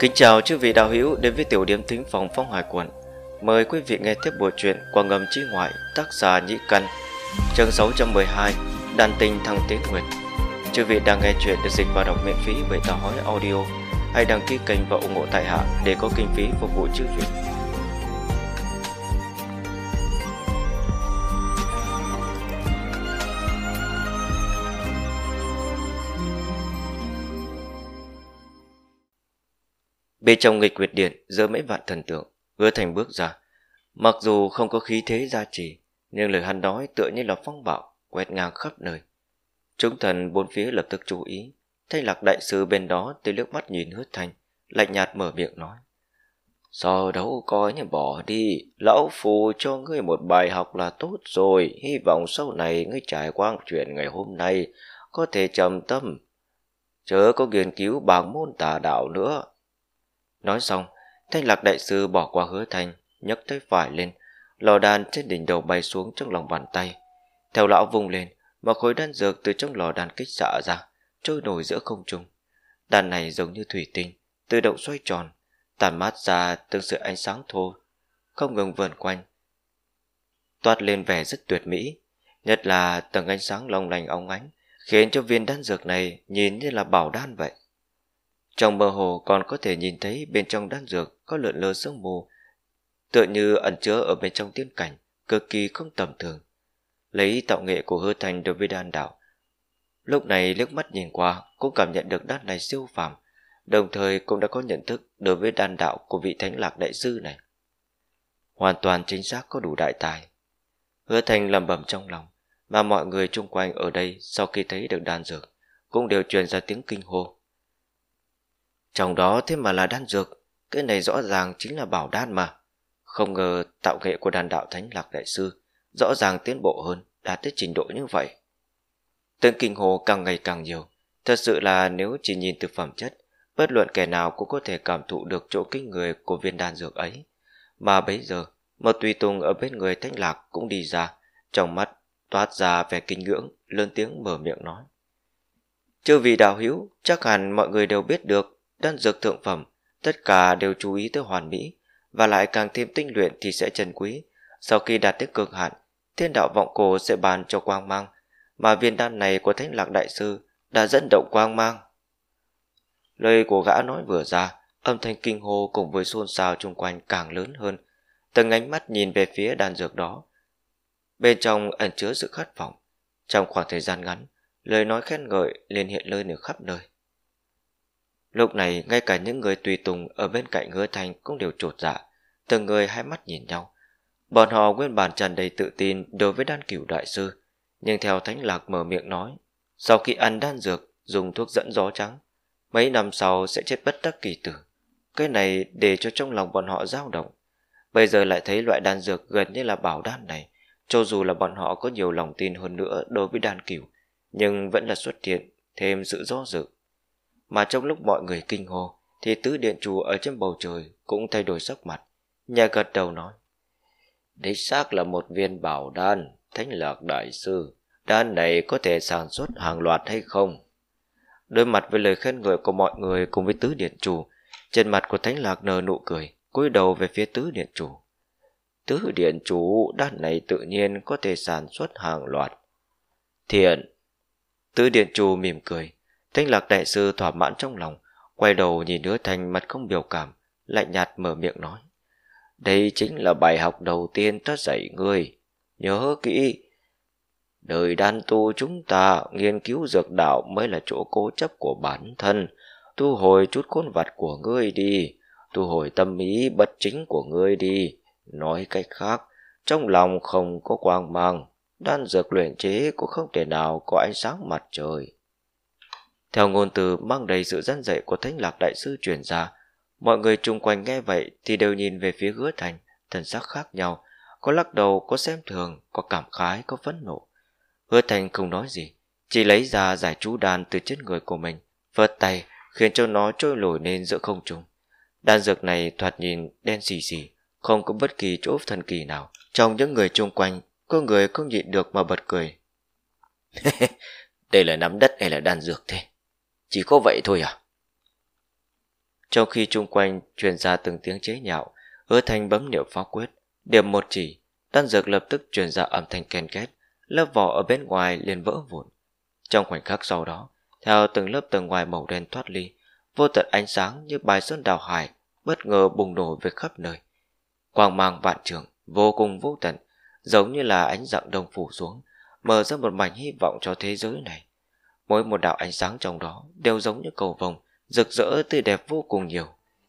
Kính chào chư vị đạo hữu đến với tiểu điểm thính phòng phong hải quận. Mời quý vị nghe tiếp bộ truyện qua ngầm chi ngoại tác giả Nhĩ Căn, chương 612, đàn tình thăng tiến nguyệt. Chư vị đang nghe chuyện được dịch và đọc miễn phí bởi tờ hói audio. Hãy đăng ký kênh và ủng hộ tại hạ để có kinh phí phục vụ chư vị. Bên trong nghịch quyệt điện giữa mấy vạn thần tượng, hứa thành bước ra. Mặc dù không có khí thế gia trì, nhưng lời hắn nói tựa như là phong bạo, quét ngang khắp nơi. Chúng thần bốn phía lập tức chú ý, thay lạc đại sư bên đó tới nước mắt nhìn hứa thành, lạnh nhạt mở miệng nói. Sao đâu coi như bỏ đi, lão phù cho ngươi một bài học là tốt rồi, hy vọng sau này ngươi trải qua chuyện ngày hôm nay, có thể trầm tâm. Chớ có nghiên cứu bảng môn tà đạo nữa, Nói xong, thanh lạc đại sư bỏ qua hứa thành, nhấc tay phải lên, lò đan trên đỉnh đầu bay xuống trong lòng bàn tay. Theo lão vung lên, mà khối đan dược từ trong lò đan kích xạ ra, trôi nổi giữa không trung. đan này giống như thủy tinh, tự động xoay tròn, tản mát ra tương sự ánh sáng thô, không ngừng vườn quanh. Toát lên vẻ rất tuyệt mỹ, nhất là tầng ánh sáng long lành óng ánh, khiến cho viên đan dược này nhìn như là bảo đan vậy. Trong mơ hồ còn có thể nhìn thấy bên trong đan dược có lượn lờ sương mù, tựa như ẩn chứa ở bên trong tiên cảnh, cực kỳ không tầm thường. Lấy tạo nghệ của hư thành đối với đan đạo lúc này liếc mắt nhìn qua cũng cảm nhận được đan này siêu phàm, đồng thời cũng đã có nhận thức đối với đan đạo của vị thánh lạc đại sư này. Hoàn toàn chính xác có đủ đại tài. Hứa thành lầm bẩm trong lòng, mà mọi người chung quanh ở đây sau khi thấy được đan dược cũng đều truyền ra tiếng kinh hô. Trong đó thế mà là đan dược Cái này rõ ràng chính là bảo đan mà Không ngờ tạo nghệ của đàn đạo Thánh Lạc Đại Sư Rõ ràng tiến bộ hơn Đạt tới trình độ như vậy Tên kinh hồ càng ngày càng nhiều Thật sự là nếu chỉ nhìn từ phẩm chất Bất luận kẻ nào cũng có thể cảm thụ được chỗ kinh người của viên đan dược ấy Mà bây giờ Một tùy tùng ở bên người Thánh Lạc cũng đi ra Trong mắt toát ra vẻ kinh ngưỡng Lớn tiếng mở miệng nói chưa vì đạo hữu Chắc hẳn mọi người đều biết được đan dược thượng phẩm, tất cả đều chú ý tới hoàn mỹ, và lại càng thêm tinh luyện thì sẽ chân quý. Sau khi đạt tới cực hạn, thiên đạo vọng cổ sẽ bàn cho quang mang, mà viên đan này của thánh lạc đại sư đã dẫn động quang mang. Lời của gã nói vừa ra, âm thanh kinh hô cùng với xôn xao chung quanh càng lớn hơn, từng ánh mắt nhìn về phía đan dược đó. Bên trong ẩn chứa sự khát vọng, trong khoảng thời gian ngắn, lời nói khen ngợi liền hiện lên ở khắp nơi. Lúc này ngay cả những người tùy tùng ở bên cạnh hứa thành cũng đều trột dạ, từng người hai mắt nhìn nhau. Bọn họ nguyên bản tràn đầy tự tin đối với đan cửu đại sư, nhưng theo thánh lạc mở miệng nói, sau khi ăn đan dược, dùng thuốc dẫn gió trắng, mấy năm sau sẽ chết bất đắc kỳ tử. Cái này để cho trong lòng bọn họ dao động. Bây giờ lại thấy loại đan dược gần như là bảo đan này, cho dù là bọn họ có nhiều lòng tin hơn nữa đối với đan cửu, nhưng vẫn là xuất hiện thêm sự do dự. Mà trong lúc mọi người kinh hô Thì tứ điện chủ ở trên bầu trời Cũng thay đổi sắc mặt Nhà gật đầu nói Đích xác là một viên bảo đan Thánh lạc đại sư Đan này có thể sản xuất hàng loạt hay không Đối mặt với lời khen ngợi của mọi người Cùng với tứ điện chủ Trên mặt của thánh lạc nở nụ cười cúi đầu về phía tứ điện chủ Tứ điện chủ đan này tự nhiên Có thể sản xuất hàng loạt Thiện Tứ điện chủ mỉm cười Tinh lạc đại sư thỏa mãn trong lòng, quay đầu nhìn đứa thành mặt không biểu cảm, lạnh nhạt mở miệng nói. Đây chính là bài học đầu tiên ta dạy ngươi. Nhớ kỹ, đời đan tu chúng ta nghiên cứu dược đạo mới là chỗ cố chấp của bản thân. Tu hồi chút côn vặt của ngươi đi, tu hồi tâm ý bất chính của ngươi đi. Nói cách khác, trong lòng không có quang mang, đan dược luyện chế cũng không thể nào có ánh sáng mặt trời. Theo ngôn từ mang đầy sự dân dạy của Thánh Lạc Đại Sư truyền ra, mọi người chung quanh nghe vậy thì đều nhìn về phía hứa thành, thần sắc khác nhau, có lắc đầu, có xem thường, có cảm khái, có phẫn nộ. Hứa thành không nói gì, chỉ lấy ra giải chú đan từ trên người của mình, vớt tay khiến cho nó trôi nổi lên giữa không trung. Đan dược này thoạt nhìn đen xì xì, không có bất kỳ chỗ thần kỳ nào. Trong những người chung quanh, có người không nhịn được mà bật cười. Đây là nắm đất hay là đan dược thế? Chỉ có vậy thôi à? Trong khi chung quanh truyền ra từng tiếng chế nhạo, hứa thanh bấm niệm pháo quyết, điểm một chỉ, đan dược lập tức truyền ra âm thanh ken két, lớp vỏ ở bên ngoài liền vỡ vụn. Trong khoảnh khắc sau đó, theo từng lớp tầng ngoài màu đen thoát ly, vô tận ánh sáng như bài sơn đào hải bất ngờ bùng nổ về khắp nơi. Quang mang vạn trường, vô cùng vô tận, giống như là ánh dạng đông phủ xuống, mở ra một mảnh hy vọng cho thế giới này. Mỗi một đạo ánh sáng trong đó đều giống như cầu vồng, rực rỡ tươi đẹp vô cùng nhiều,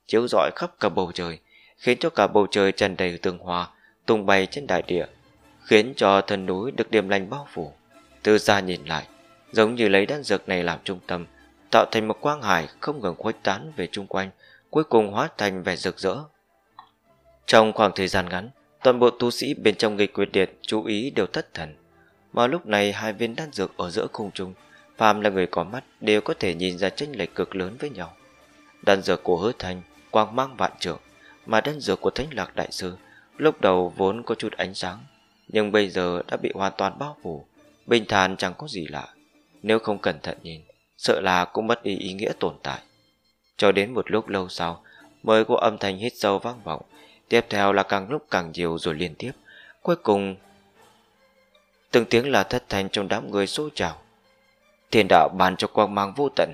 chiếu rọi khắp cả bầu trời, khiến cho cả bầu trời tràn đầy tương hoa tung bay trên đại địa, khiến cho thân núi được điểm lành bao phủ. Từ xa nhìn lại, giống như lấy đan dược này làm trung tâm, tạo thành một quang hải không ngừng khuếch tán về chung quanh, cuối cùng hóa thành vẻ rực rỡ. Trong khoảng thời gian ngắn, toàn bộ tu sĩ bên trong nghịch quyết điện chú ý đều thất thần. Mà lúc này hai viên đan dược ở giữa khung trung phàm là người có mắt đều có thể nhìn ra chênh lệch cực lớn với nhau đan dược của hứa thanh, quang mang vạn trượng mà đan dược của thánh lạc đại sư lúc đầu vốn có chút ánh sáng nhưng bây giờ đã bị hoàn toàn bao phủ bình thản chẳng có gì lạ nếu không cẩn thận nhìn sợ là cũng mất đi ý nghĩa tồn tại cho đến một lúc lâu sau mới có âm thanh hít sâu vang vọng tiếp theo là càng lúc càng nhiều rồi liên tiếp cuối cùng từng tiếng là thất thanh trong đám người xô trào Thiên đạo ban cho quang mang vô tận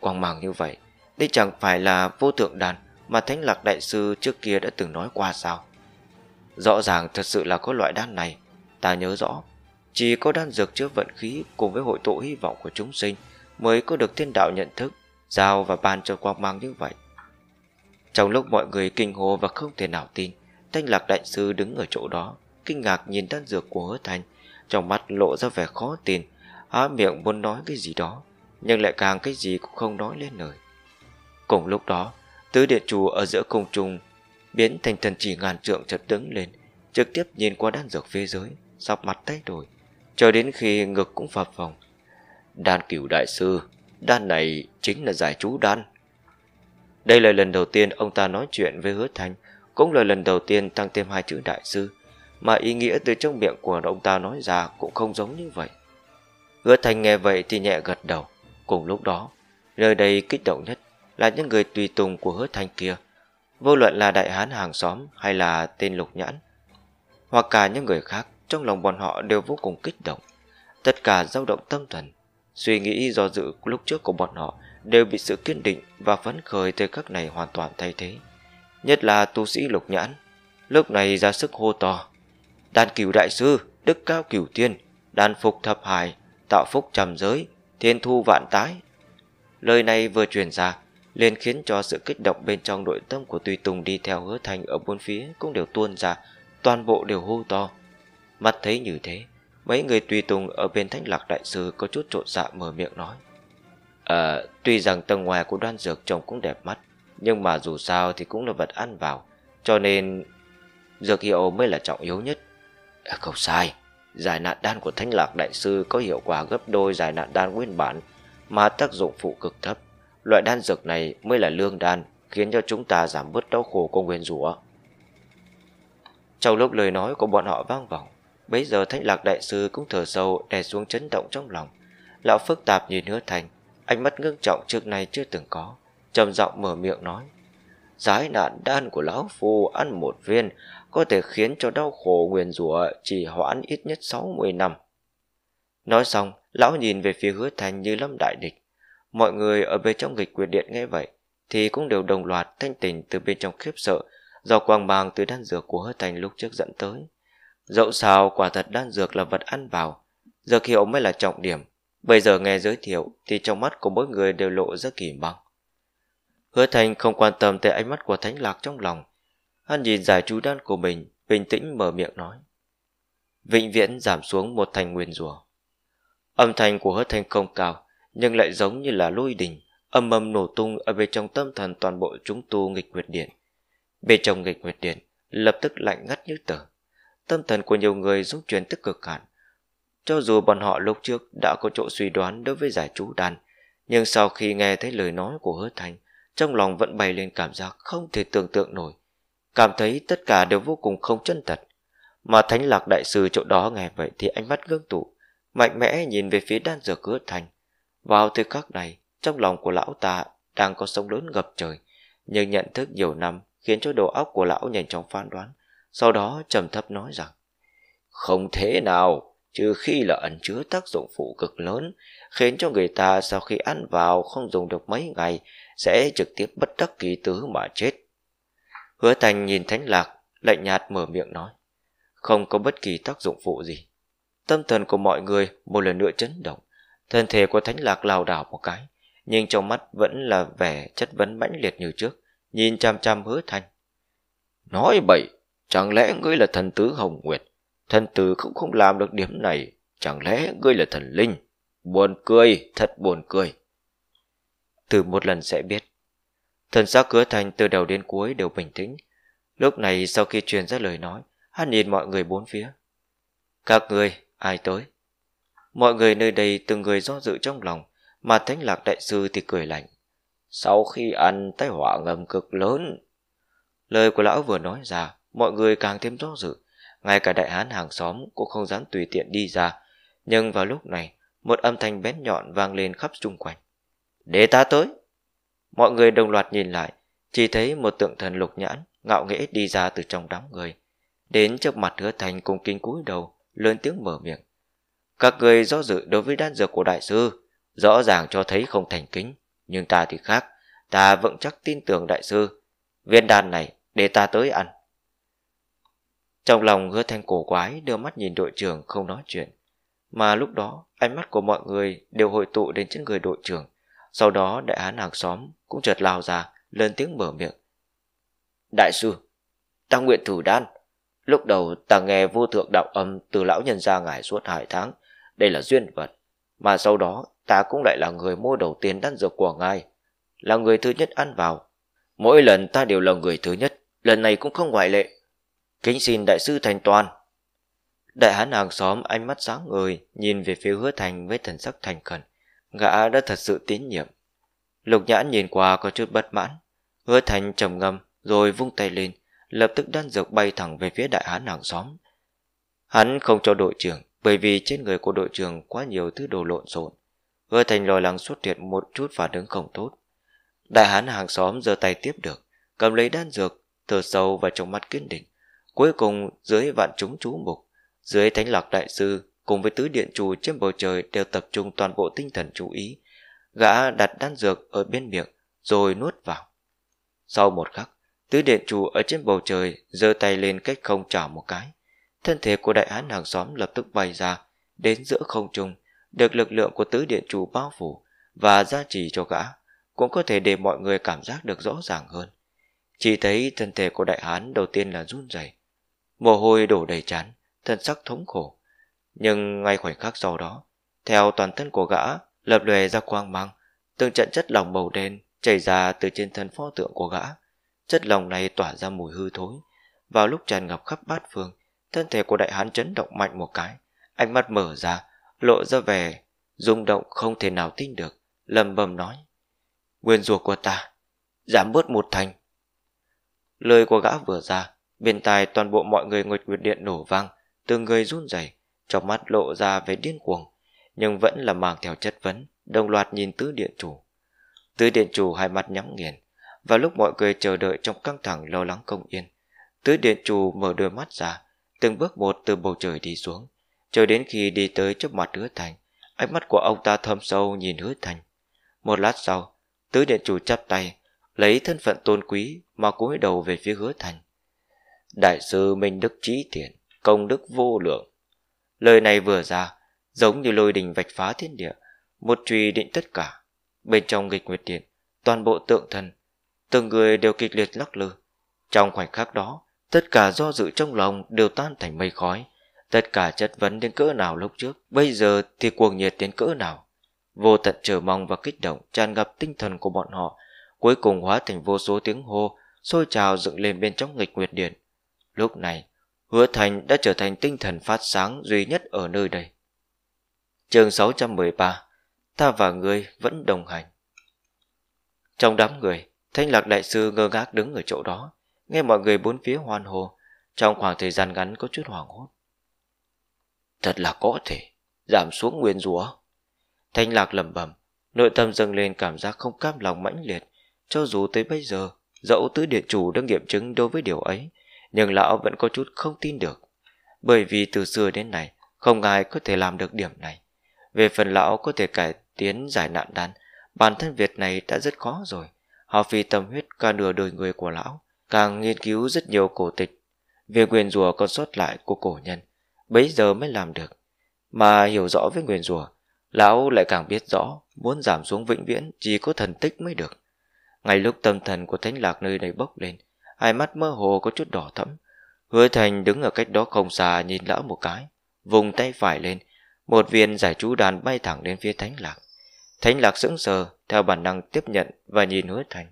Quang mang như vậy Đây chẳng phải là vô thượng đàn Mà Thánh Lạc Đại Sư trước kia đã từng nói qua sao Rõ ràng thật sự là có loại đan này Ta nhớ rõ Chỉ có đan dược chứa vận khí Cùng với hội tụ hy vọng của chúng sinh Mới có được thiên đạo nhận thức Giao và ban cho quang mang như vậy Trong lúc mọi người kinh hồ và không thể nào tin Thanh Lạc Đại Sư đứng ở chỗ đó Kinh ngạc nhìn đan dược của hứa thành Trong mắt lộ ra vẻ khó tin há miệng muốn nói cái gì đó nhưng lại càng cái gì cũng không nói lên lời cùng lúc đó tứ điện chủ ở giữa công trung biến thành thần chỉ ngàn trượng chật đứng lên trực tiếp nhìn qua đan dược phía dưới sọc mặt tay đổi cho đến khi ngực cũng phập phồng đan cửu đại sư đan này chính là giải chú đan đây là lần đầu tiên ông ta nói chuyện với hứa Thanh cũng là lần đầu tiên tăng thêm hai chữ đại sư mà ý nghĩa từ trong miệng của ông ta nói ra cũng không giống như vậy Hứa Thành nghe vậy thì nhẹ gật đầu. Cùng lúc đó, nơi đây kích động nhất là những người tùy tùng của Hứa Thành kia. Vô luận là đại hán hàng xóm hay là tên lục nhãn. Hoặc cả những người khác, trong lòng bọn họ đều vô cùng kích động. Tất cả dao động tâm thần, suy nghĩ do dự lúc trước của bọn họ đều bị sự kiên định và phấn khởi thời khắc này hoàn toàn thay thế. Nhất là tu sĩ lục nhãn, lúc này ra sức hô to. Đàn cửu đại sư, đức cao cửu tiên, đàn phục thập hải, tạo phúc trầm giới, thiên thu vạn tái. Lời này vừa truyền ra, liền khiến cho sự kích động bên trong nội tâm của Tùy Tùng đi theo hứa thành ở bốn phía cũng đều tuôn ra, toàn bộ đều hô to. mặt thấy như thế, mấy người Tùy Tùng ở bên Thánh Lạc Đại Sư có chút trộn dạ mở miệng nói. Ờ, tuy rằng tầng ngoài của đoan dược trông cũng đẹp mắt, nhưng mà dù sao thì cũng là vật ăn vào, cho nên dược hiệu mới là trọng yếu nhất. À, không sai, giải nạn đan của Thanh Lạc Đại Sư có hiệu quả gấp đôi giải nạn đan nguyên bản mà tác dụng phụ cực thấp. Loại đan dược này mới là lương đan, khiến cho chúng ta giảm bớt đau khổ của nguyên rủa. Trong lúc lời nói của bọn họ vang vọng, bấy giờ Thanh Lạc Đại Sư cũng thở sâu đè xuống chấn động trong lòng. Lão phức tạp nhìn hứa thành, ánh mắt ngưng trọng trước nay chưa từng có, trầm giọng mở miệng nói. Giải nạn đan của lão phù ăn một viên có thể khiến cho đau khổ nguyền rủa chỉ hoãn ít nhất 60 năm. Nói xong, lão nhìn về phía hứa thành như lâm đại địch. Mọi người ở bên trong nghịch quyền điện nghe vậy thì cũng đều đồng loạt thanh tỉnh từ bên trong khiếp sợ do quang bàng từ đan dược của hứa thành lúc trước dẫn tới. Dẫu sao quả thật đan dược là vật ăn vào, dược hiệu mới là trọng điểm. Bây giờ nghe giới thiệu thì trong mắt của mỗi người đều lộ ra kỳ băng. Hứa Thành không quan tâm tới ánh mắt của Thánh Lạc trong lòng. Hắn nhìn giải chú đan của mình, bình tĩnh mở miệng nói. Vĩnh viễn giảm xuống một thành nguyên rùa. Âm thanh của hứa Thành không cao, nhưng lại giống như là lôi đình, âm âm nổ tung ở bên trong tâm thần toàn bộ chúng tu nghịch nguyệt điện. Bên trong nghịch nguyệt điện, lập tức lạnh ngắt như tờ. Tâm thần của nhiều người dung chuyển tức cực hạn. Cho dù bọn họ lúc trước đã có chỗ suy đoán đối với giải chú đan, nhưng sau khi nghe thấy lời nói của hứa Thành, trong lòng vẫn bay lên cảm giác không thể tưởng tượng nổi. Cảm thấy tất cả đều vô cùng không chân thật. Mà Thánh Lạc Đại Sư chỗ đó nghe vậy thì ánh mắt gương tụ, mạnh mẽ nhìn về phía đan dược hứa thành. Vào thời khắc này, trong lòng của lão ta đang có sông lớn ngập trời, nhưng nhận thức nhiều năm khiến cho đầu óc của lão nhanh chóng phán đoán, sau đó trầm thấp nói rằng Không thế nào, trừ khi là ẩn chứa tác dụng phụ cực lớn, khiến cho người ta sau khi ăn vào không dùng được mấy ngày sẽ trực tiếp bất đắc kỳ tứ mà chết. Hứa Thành nhìn Thánh Lạc, lạnh nhạt mở miệng nói. Không có bất kỳ tác dụng phụ gì. Tâm thần của mọi người một lần nữa chấn động. Thân thể của Thánh Lạc lào đảo một cái, nhưng trong mắt vẫn là vẻ chất vấn mãnh liệt như trước, nhìn chăm chăm hứa Thành. Nói bậy, chẳng lẽ ngươi là thần tứ Hồng Nguyệt? Thần tử cũng không làm được điểm này, chẳng lẽ ngươi là thần linh? Buồn cười, thật buồn cười thử một lần sẽ biết. Thần xác hứa thành từ đầu đến cuối đều bình tĩnh. Lúc này sau khi truyền ra lời nói, hắn nhìn mọi người bốn phía. Các người, ai tới? Mọi người nơi đây từng người do dự trong lòng, mà thánh lạc đại sư thì cười lạnh. Sau khi ăn tai họa ngầm cực lớn. Lời của lão vừa nói ra, mọi người càng thêm do dự. Ngay cả đại hán hàng xóm cũng không dám tùy tiện đi ra. Nhưng vào lúc này, một âm thanh bén nhọn vang lên khắp xung quanh. Để ta tới. Mọi người đồng loạt nhìn lại, chỉ thấy một tượng thần lục nhãn ngạo nghễ đi ra từ trong đám người. Đến trước mặt hứa thành cùng kinh cúi đầu, lớn tiếng mở miệng. Các người do dự đối với đan dược của đại sư, rõ ràng cho thấy không thành kính, nhưng ta thì khác, ta vẫn chắc tin tưởng đại sư. Viên đan này, để ta tới ăn. Trong lòng hứa thanh cổ quái đưa mắt nhìn đội trưởng không nói chuyện. Mà lúc đó, ánh mắt của mọi người đều hội tụ đến trên người đội trưởng. Sau đó đại hán hàng xóm cũng chợt lao ra, lên tiếng mở miệng. Đại sư, ta nguyện thủ đan. Lúc đầu ta nghe vô thượng đạo âm từ lão nhân ra ngài suốt hai tháng. Đây là duyên vật. Mà sau đó ta cũng lại là người mua đầu tiên đan dược của ngài. Là người thứ nhất ăn vào. Mỗi lần ta đều là người thứ nhất. Lần này cũng không ngoại lệ. Kính xin đại sư thành toàn. Đại hán hàng xóm ánh mắt sáng người nhìn về phía hứa thành với thần sắc thành khẩn gã đã thật sự tín nhiệm. Lục nhãn nhìn qua có chút bất mãn, hứa thành trầm ngâm rồi vung tay lên, lập tức đan dược bay thẳng về phía đại hán hàng xóm. Hắn không cho đội trưởng, bởi vì trên người của đội trưởng quá nhiều thứ đồ lộn xộn. Hứa thành lo lắng xuất hiện một chút phản ứng không tốt. Đại hán hàng xóm giơ tay tiếp được, cầm lấy đan dược, thở sâu và trong mắt kiên định. Cuối cùng dưới vạn chúng chú mục, dưới thánh lạc đại sư cùng với tứ điện chủ trên bầu trời đều tập trung toàn bộ tinh thần chú ý. Gã đặt đan dược ở bên miệng, rồi nuốt vào. Sau một khắc, tứ điện chủ ở trên bầu trời giơ tay lên cách không chảo một cái. Thân thể của đại hán hàng xóm lập tức bay ra, đến giữa không trung, được lực lượng của tứ điện chủ bao phủ và gia trì cho gã, cũng có thể để mọi người cảm giác được rõ ràng hơn. Chỉ thấy thân thể của đại hán đầu tiên là run rẩy, mồ hôi đổ đầy chán, thân sắc thống khổ, nhưng ngay khoảnh khắc sau đó, theo toàn thân của gã, lập lòe ra quang mang, từng trận chất lỏng màu đen chảy ra từ trên thân pho tượng của gã. Chất lỏng này tỏa ra mùi hư thối, vào lúc tràn ngập khắp bát phương, thân thể của đại hán chấn động mạnh một cái, ánh mắt mở ra, lộ ra vẻ rung động không thể nào tin được, lầm bầm nói: "Nguyên rùa của ta, giảm bớt một thành." Lời của gã vừa ra, bên tai toàn bộ mọi người ngồi Nguyệt Điện nổ vang, từng người run rẩy, trong mắt lộ ra vẻ điên cuồng, nhưng vẫn là mang theo chất vấn, đồng loạt nhìn tứ điện chủ. Tứ điện chủ hai mắt nhắm nghiền, và lúc mọi người chờ đợi trong căng thẳng lo lắng công yên, tứ điện chủ mở đôi mắt ra, từng bước một từ bầu trời đi xuống, cho đến khi đi tới trước mặt hứa thành, ánh mắt của ông ta thâm sâu nhìn hứa thành. Một lát sau, tứ điện chủ chắp tay, lấy thân phận tôn quý mà cúi đầu về phía hứa thành. Đại sư Minh Đức Trí Thiện, công đức vô lượng, Lời này vừa ra, giống như lôi đình vạch phá thiên địa, một truy định tất cả. Bên trong nghịch nguyệt điện, toàn bộ tượng thần, từng người đều kịch liệt lắc lư. Trong khoảnh khắc đó, tất cả do dự trong lòng đều tan thành mây khói. Tất cả chất vấn đến cỡ nào lúc trước, bây giờ thì cuồng nhiệt đến cỡ nào. Vô tận chờ mong và kích động tràn ngập tinh thần của bọn họ, cuối cùng hóa thành vô số tiếng hô, sôi trào dựng lên bên trong nghịch nguyệt điện. Lúc này, Hứa Thành đã trở thành tinh thần phát sáng duy nhất ở nơi đây. chương 613 Ta và người vẫn đồng hành. Trong đám người, Thanh Lạc Đại Sư ngơ ngác đứng ở chỗ đó, nghe mọi người bốn phía hoan hồ, trong khoảng thời gian ngắn có chút hoảng hốt. Thật là có thể, giảm xuống nguyên rúa. Thanh Lạc lẩm bẩm, nội tâm dâng lên cảm giác không cam lòng mãnh liệt, cho dù tới bây giờ, dẫu tứ địa chủ đã nghiệm chứng đối với điều ấy, nhưng lão vẫn có chút không tin được. Bởi vì từ xưa đến nay, không ai có thể làm được điểm này. Về phần lão có thể cải tiến giải nạn đan, bản thân việc này đã rất khó rồi. Họ phi tâm huyết cả nửa đời người của lão, càng nghiên cứu rất nhiều cổ tịch. Về quyền rùa còn sót lại của cổ nhân, bấy giờ mới làm được. Mà hiểu rõ với nguyền rùa, lão lại càng biết rõ muốn giảm xuống vĩnh viễn chỉ có thần tích mới được. Ngay lúc tâm thần của thánh lạc nơi này bốc lên, hai mắt mơ hồ có chút đỏ thẫm. Hứa Thành đứng ở cách đó không xa nhìn lão một cái, vùng tay phải lên, một viên giải chú đàn bay thẳng đến phía Thánh Lạc. Thánh Lạc sững sờ, theo bản năng tiếp nhận và nhìn Hứa Thành.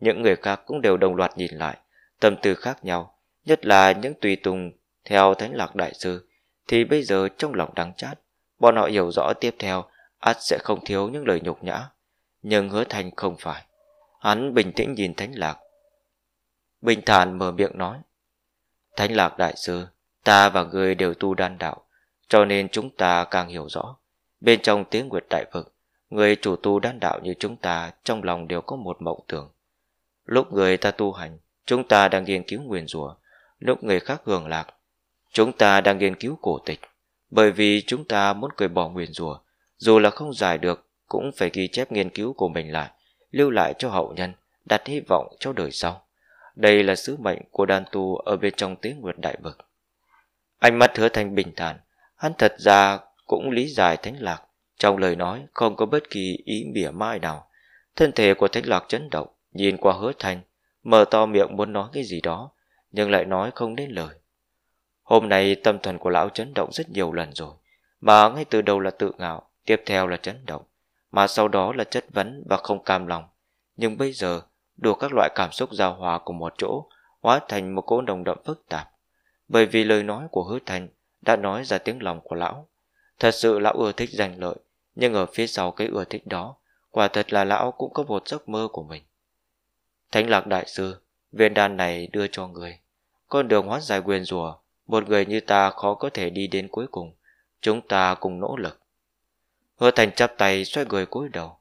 Những người khác cũng đều đồng loạt nhìn lại, tâm tư khác nhau, nhất là những tùy tùng theo Thánh Lạc Đại Sư, thì bây giờ trong lòng đắng chát. Bọn họ hiểu rõ tiếp theo, ắt sẽ không thiếu những lời nhục nhã. Nhưng Hứa Thành không phải. Hắn bình tĩnh nhìn Thánh Lạc, Bình thản mở miệng nói Thánh lạc đại sư Ta và người đều tu đan đạo Cho nên chúng ta càng hiểu rõ Bên trong tiếng Nguyệt Đại Vực Người chủ tu đan đạo như chúng ta Trong lòng đều có một mộng tưởng Lúc người ta tu hành Chúng ta đang nghiên cứu nguyền rùa Lúc người khác hưởng lạc Chúng ta đang nghiên cứu cổ tịch Bởi vì chúng ta muốn cười bỏ nguyền rùa Dù là không giải được Cũng phải ghi chép nghiên cứu của mình lại Lưu lại cho hậu nhân Đặt hy vọng cho đời sau đây là sứ mệnh của đàn tu ở bên trong tế nguyệt đại vực. Ánh mắt hứa thành bình thản, hắn thật ra cũng lý giải thánh lạc. Trong lời nói không có bất kỳ ý mỉa mai nào. Thân thể của thánh lạc chấn động, nhìn qua hứa thành, mở to miệng muốn nói cái gì đó, nhưng lại nói không đến lời. Hôm nay tâm thần của lão chấn động rất nhiều lần rồi, mà ngay từ đầu là tự ngạo, tiếp theo là chấn động, mà sau đó là chất vấn và không cam lòng. Nhưng bây giờ đủ các loại cảm xúc giao hòa cùng một chỗ, hóa thành một cỗ đồng đậm phức tạp. Bởi vì lời nói của hứa thành đã nói ra tiếng lòng của lão. Thật sự lão ưa thích giành lợi, nhưng ở phía sau cái ưa thích đó, quả thật là lão cũng có một giấc mơ của mình. Thánh lạc đại sư, viên đan này đưa cho người. Con đường hóa giải quyền rùa, một người như ta khó có thể đi đến cuối cùng. Chúng ta cùng nỗ lực. Hứa thành chắp tay xoay người cúi đầu.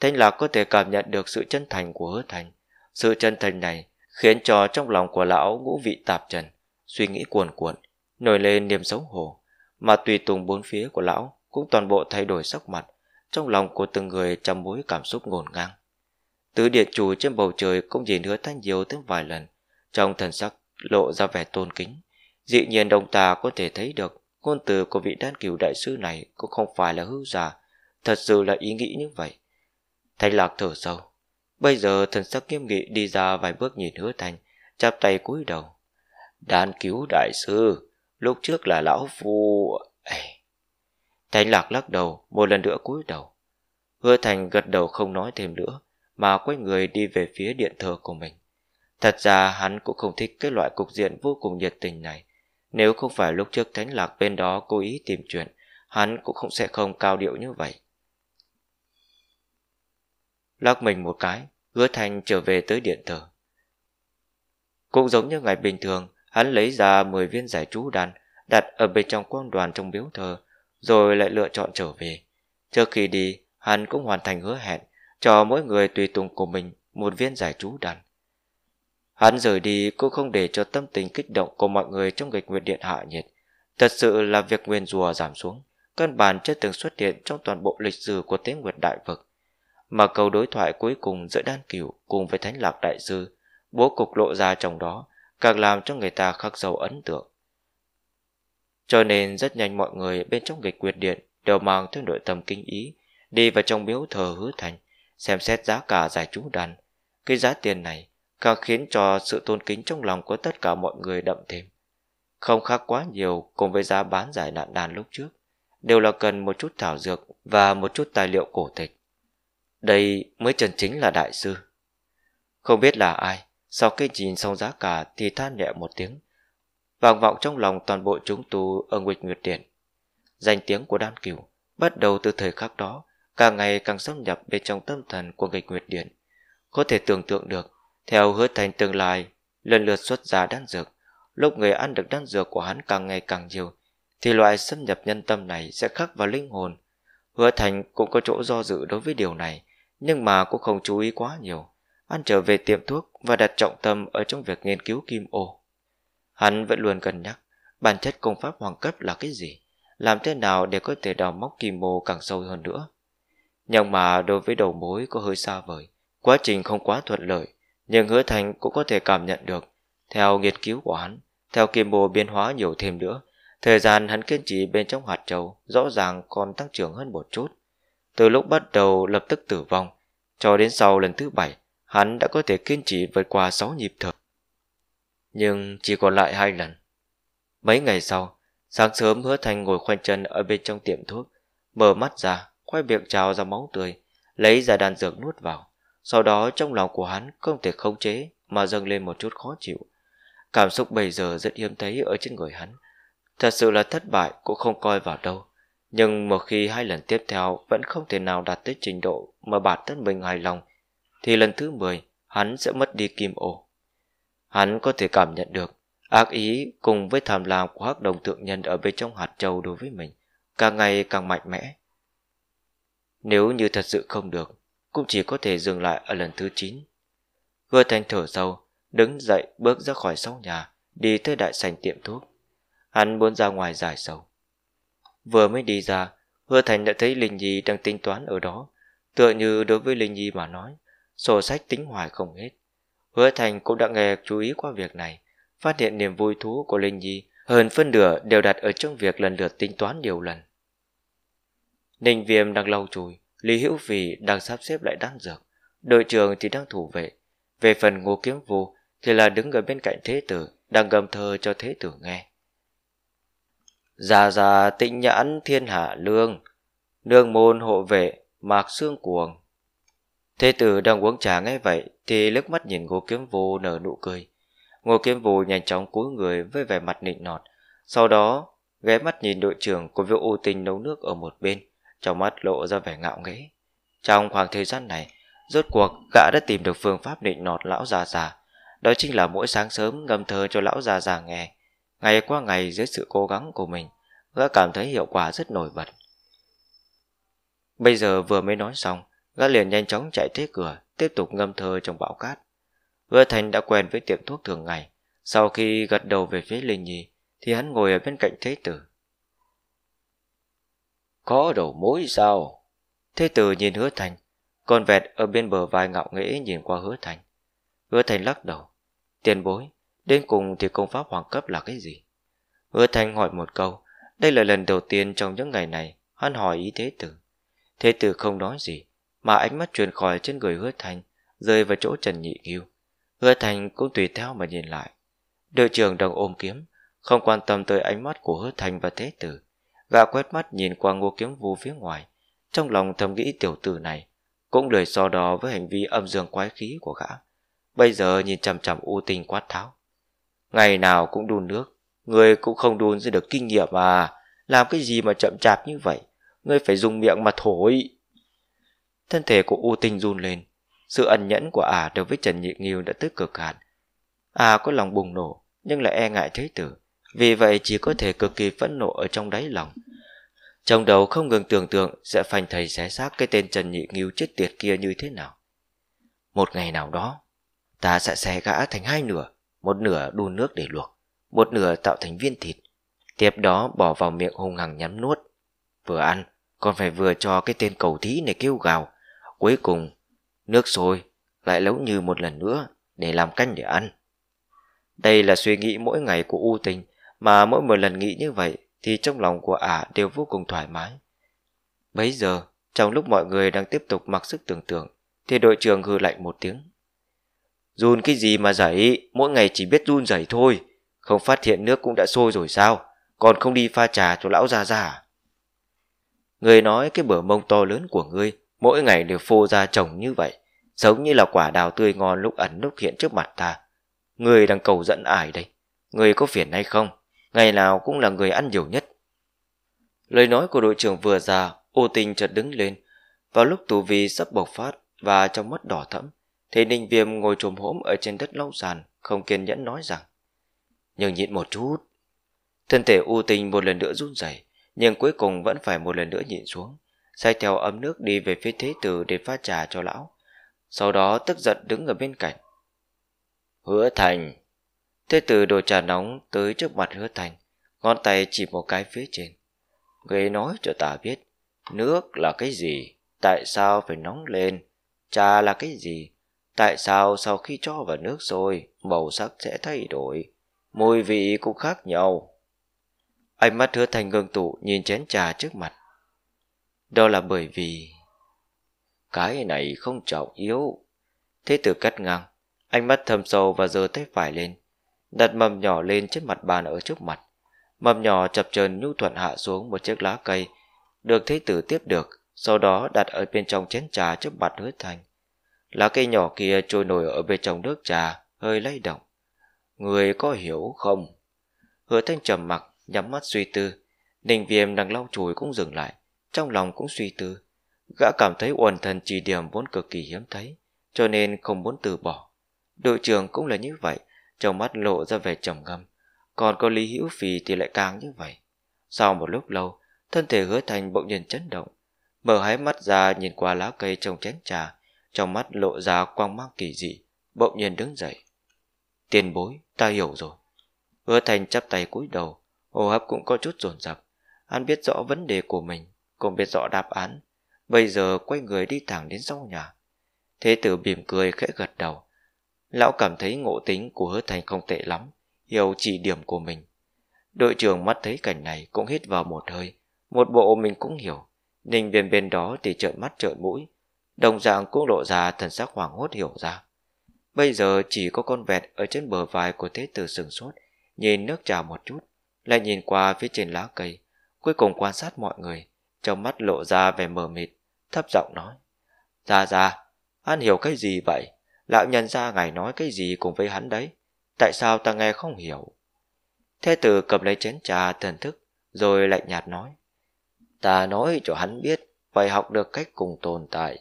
Thánh lạc có thể cảm nhận được sự chân thành của hứa thành. Sự chân thành này khiến cho trong lòng của lão ngũ vị tạp trần, suy nghĩ cuồn cuộn, nổi lên niềm xấu hổ, mà tùy tùng bốn phía của lão cũng toàn bộ thay đổi sắc mặt, trong lòng của từng người trăm mối cảm xúc ngổn ngang. Tứ điện chủ trên bầu trời cũng nhìn hứa thanh nhiều thêm vài lần, trong thần sắc lộ ra vẻ tôn kính. Dĩ nhiên đồng ta có thể thấy được ngôn từ của vị đan cửu đại sư này cũng không phải là hư giả, thật sự là ý nghĩ như vậy. Thanh lạc thở sâu, Bây giờ thần sắc nghiêm nghị đi ra vài bước nhìn hứa thành, chắp tay cúi đầu. đan cứu đại sư, lúc trước là lão phu... Ê. Thành lạc lắc đầu, một lần nữa cúi đầu. Hứa thành gật đầu không nói thêm nữa, mà quay người đi về phía điện thờ của mình. Thật ra hắn cũng không thích cái loại cục diện vô cùng nhiệt tình này. Nếu không phải lúc trước thánh lạc bên đó cố ý tìm chuyện, hắn cũng không sẽ không cao điệu như vậy. Lắc mình một cái Hứa Thành trở về tới điện thờ Cũng giống như ngày bình thường Hắn lấy ra 10 viên giải chú đan Đặt ở bên trong quang đoàn trong biếu thờ Rồi lại lựa chọn trở về Trước khi đi Hắn cũng hoàn thành hứa hẹn Cho mỗi người tùy tùng của mình Một viên giải chú đan Hắn rời đi cũng không để cho tâm tình kích động của mọi người trong nghịch nguyện điện hạ nhiệt. Thật sự là việc nguyên rùa giảm xuống, căn bản chưa từng xuất hiện trong toàn bộ lịch sử của tế nguyệt đại vực mà câu đối thoại cuối cùng giữa đan cửu cùng với thánh lạc đại sư bố cục lộ ra trong đó càng làm cho người ta khắc sâu ấn tượng cho nên rất nhanh mọi người bên trong nghịch quyệt điện đều mang theo nội tâm kinh ý đi vào trong miếu thờ hứa thành xem xét giá cả giải chú đàn cái giá tiền này càng khiến cho sự tôn kính trong lòng của tất cả mọi người đậm thêm không khác quá nhiều cùng với giá bán giải nạn đàn lúc trước đều là cần một chút thảo dược và một chút tài liệu cổ tịch đây mới chân chính là đại sư. Không biết là ai, sau khi nhìn xong giá cả thì than nhẹ một tiếng. Vàng vọng trong lòng toàn bộ chúng tu ở Nguyệt Nguyệt Điện. Danh tiếng của Đan Cửu bắt đầu từ thời khắc đó, càng ngày càng xâm nhập bên trong tâm thần của Nguyệt Nguyệt Điện. Có thể tưởng tượng được, theo hứa thành tương lai, lần lượt xuất ra đan dược, lúc người ăn được đan dược của hắn càng ngày càng nhiều, thì loại xâm nhập nhân tâm này sẽ khắc vào linh hồn. Hứa Thành cũng có chỗ do dự đối với điều này, nhưng mà cũng không chú ý quá nhiều. Ăn trở về tiệm thuốc và đặt trọng tâm ở trong việc nghiên cứu kim ô. Hắn vẫn luôn cân nhắc bản chất công pháp hoàng cấp là cái gì, làm thế nào để có thể đào móc kim ô càng sâu hơn nữa. Nhưng mà đối với đầu mối có hơi xa vời, quá trình không quá thuận lợi, nhưng hứa thành cũng có thể cảm nhận được. Theo nghiên cứu của hắn, theo kim ô biến hóa nhiều thêm nữa, thời gian hắn kiên trì bên trong hạt châu rõ ràng còn tăng trưởng hơn một chút từ lúc bắt đầu lập tức tử vong, cho đến sau lần thứ bảy, hắn đã có thể kiên trì vượt qua sáu nhịp thở. Nhưng chỉ còn lại hai lần. Mấy ngày sau, sáng sớm hứa thành ngồi khoanh chân ở bên trong tiệm thuốc, mở mắt ra, khoai miệng trào ra máu tươi, lấy ra đàn dược nuốt vào. Sau đó trong lòng của hắn không thể khống chế mà dâng lên một chút khó chịu. Cảm xúc bây giờ rất hiếm thấy ở trên người hắn. Thật sự là thất bại cũng không coi vào đâu. Nhưng một khi hai lần tiếp theo vẫn không thể nào đạt tới trình độ mà bản thân mình hài lòng, thì lần thứ 10 hắn sẽ mất đi kim ô. Hắn có thể cảm nhận được ác ý cùng với tham lam của hắc đồng thượng nhân ở bên trong hạt châu đối với mình càng ngày càng mạnh mẽ. Nếu như thật sự không được, cũng chỉ có thể dừng lại ở lần thứ 9. Gơ thanh thở sâu, đứng dậy bước ra khỏi sau nhà, đi tới đại sành tiệm thuốc. Hắn muốn ra ngoài giải sầu. Vừa mới đi ra, Hứa Thành đã thấy Linh Nhi đang tính toán ở đó. Tựa như đối với Linh Nhi mà nói, sổ sách tính hoài không hết. Hứa Thành cũng đã nghe chú ý qua việc này, phát hiện niềm vui thú của Linh Nhi hơn phân nửa đều đặt ở trong việc lần lượt tính toán nhiều lần. Ninh Viêm đang lau chùi, Lý Hữu Vì đang sắp xếp lại đan dược, đội trưởng thì đang thủ vệ. Về phần Ngô Kiếm Vũ thì là đứng ở bên cạnh Thế Tử, đang gầm thơ cho Thế Tử nghe. Già già tịnh nhãn thiên hạ lương Nương môn hộ vệ Mạc xương cuồng Thế tử đang uống trà nghe vậy Thì liếc mắt nhìn ngô kiếm vô nở nụ cười Ngô kiếm vô nhanh chóng cúi người Với vẻ mặt nịnh nọt Sau đó ghé mắt nhìn đội trưởng Của việc ưu tinh nấu nước ở một bên Trong mắt lộ ra vẻ ngạo nghễ Trong khoảng thời gian này Rốt cuộc gã đã tìm được phương pháp nịnh nọt lão già già Đó chính là mỗi sáng sớm ngâm thơ cho lão già già nghe Ngày qua ngày dưới sự cố gắng của mình, gã cảm thấy hiệu quả rất nổi bật. Bây giờ vừa mới nói xong, gã liền nhanh chóng chạy tới cửa, tiếp tục ngâm thơ trong bão cát. Hứa Thành đã quen với tiệm thuốc thường ngày, sau khi gật đầu về phía Linh Nhi, thì hắn ngồi ở bên cạnh Thế Tử. Có đầu mối sao? Thế Tử nhìn Hứa Thành, con vẹt ở bên bờ vai ngạo nghễ nhìn qua Hứa Thành. Hứa Thành lắc đầu, tiền bối, Đến cùng thì công pháp hoàng cấp là cái gì? Hứa Thanh hỏi một câu. Đây là lần đầu tiên trong những ngày này hắn hỏi ý Thế Tử. Thế Tử không nói gì, mà ánh mắt truyền khỏi trên người Hứa Thanh, rơi vào chỗ Trần Nhị Nghiêu. Hứa Thanh cũng tùy theo mà nhìn lại. Đội trưởng đồng ôm kiếm, không quan tâm tới ánh mắt của Hứa Thanh và Thế Tử. Gã quét mắt nhìn qua ngô kiếm vu phía ngoài, trong lòng thầm nghĩ tiểu tử này, cũng lười so đo với hành vi âm dương quái khí của gã. Bây giờ nhìn chằm chằm u tình quát tháo. Ngày nào cũng đun nước Người cũng không đun ra được kinh nghiệm mà Làm cái gì mà chậm chạp như vậy Người phải dùng miệng mà thổi Thân thể của U Tinh run lên Sự ẩn nhẫn của ả à đối với Trần Nhị Nghiêu đã tức cực hạn Ả à có lòng bùng nổ Nhưng lại e ngại thế tử Vì vậy chỉ có thể cực kỳ phẫn nộ ở trong đáy lòng Trong đầu không ngừng tưởng tượng Sẽ phành thầy xé xác cái tên Trần Nhị Nghiêu chết tiệt kia như thế nào Một ngày nào đó Ta sẽ xé gã thành hai nửa một nửa đun nước để luộc, một nửa tạo thành viên thịt, tiếp đó bỏ vào miệng hung hằng nhắm nuốt. Vừa ăn, còn phải vừa cho cái tên cầu thí này kêu gào. Cuối cùng, nước sôi, lại lấu như một lần nữa để làm canh để ăn. Đây là suy nghĩ mỗi ngày của U Tình, mà mỗi một lần nghĩ như vậy thì trong lòng của ả đều vô cùng thoải mái. Bấy giờ, trong lúc mọi người đang tiếp tục mặc sức tưởng tượng, thì đội trưởng hư lạnh một tiếng. Run cái gì mà dậy, mỗi ngày chỉ biết run dậy thôi. Không phát hiện nước cũng đã sôi rồi sao, còn không đi pha trà cho lão già già. À? Người nói cái bờ mông to lớn của ngươi, mỗi ngày đều phô ra chồng như vậy, giống như là quả đào tươi ngon lúc ẩn lúc hiện trước mặt ta. Người đang cầu giận ải đây, người có phiền hay không, ngày nào cũng là người ăn nhiều nhất. Lời nói của đội trưởng vừa ra, ô tình chợt đứng lên, vào lúc tù vi sắp bộc phát và trong mắt đỏ thẫm, thế ninh viêm ngồi trồm hỗm ở trên đất lâu sàn không kiên nhẫn nói rằng nhưng nhịn một chút thân thể u tình một lần nữa run rẩy nhưng cuối cùng vẫn phải một lần nữa nhịn xuống sai theo ấm nước đi về phía thế tử để pha trà cho lão sau đó tức giận đứng ở bên cạnh hứa thành thế tử đổ trà nóng tới trước mặt hứa thành ngón tay chỉ một cái phía trên người nói cho ta biết nước là cái gì tại sao phải nóng lên trà là cái gì Tại sao sau khi cho vào nước rồi, màu sắc sẽ thay đổi, mùi vị cũng khác nhau. Ánh mắt hứa thành gương tụ nhìn chén trà trước mặt. Đó là bởi vì... Cái này không trọng yếu. Thế tử cắt ngang, ánh mắt thâm sâu và giơ tay phải lên. Đặt mầm nhỏ lên trên mặt bàn ở trước mặt. Mầm nhỏ chập chờn nhu thuận hạ xuống một chiếc lá cây. Được thế tử tiếp được, sau đó đặt ở bên trong chén trà trước mặt hứa thành. Lá cây nhỏ kia trôi nổi ở bên trong nước trà, hơi lay động. Người có hiểu không? Hứa thanh trầm mặc, nhắm mắt suy tư. Ninh viêm đang lau chùi cũng dừng lại, trong lòng cũng suy tư. Gã cảm thấy uẩn thần trì điểm vốn cực kỳ hiếm thấy, cho nên không muốn từ bỏ. Đội trưởng cũng là như vậy, trong mắt lộ ra vẻ trầm ngâm. Còn có Lý Hữu Phì thì lại càng như vậy. Sau một lúc lâu, thân thể hứa Thanh bỗng nhiên chấn động. Mở hai mắt ra nhìn qua lá cây trong chén trà, trong mắt lộ ra quang mang kỳ dị, bỗng nhiên đứng dậy. Tiền bối, ta hiểu rồi. Hứa thành chắp tay cúi đầu, hô hấp cũng có chút dồn dập. Hắn biết rõ vấn đề của mình, cũng biết rõ đáp án. Bây giờ quay người đi thẳng đến sau nhà. Thế tử mỉm cười khẽ gật đầu. Lão cảm thấy ngộ tính của hứa thành không tệ lắm, hiểu chỉ điểm của mình. Đội trưởng mắt thấy cảnh này cũng hít vào một hơi, một bộ mình cũng hiểu. Ninh bên bên đó thì trợn mắt trợn mũi, Đồng dạng cũng lộ ra thần sắc hoảng hốt hiểu ra Bây giờ chỉ có con vẹt Ở trên bờ vai của thế tử sừng sốt Nhìn nước trào một chút Lại nhìn qua phía trên lá cây Cuối cùng quan sát mọi người Trong mắt lộ ra vẻ mờ mịt Thấp giọng nói Ra ra, an hiểu cái gì vậy Lão nhân ra ngài nói cái gì cùng với hắn đấy Tại sao ta nghe không hiểu Thế tử cầm lấy chén trà thần thức Rồi lạnh nhạt nói Ta nói cho hắn biết Phải học được cách cùng tồn tại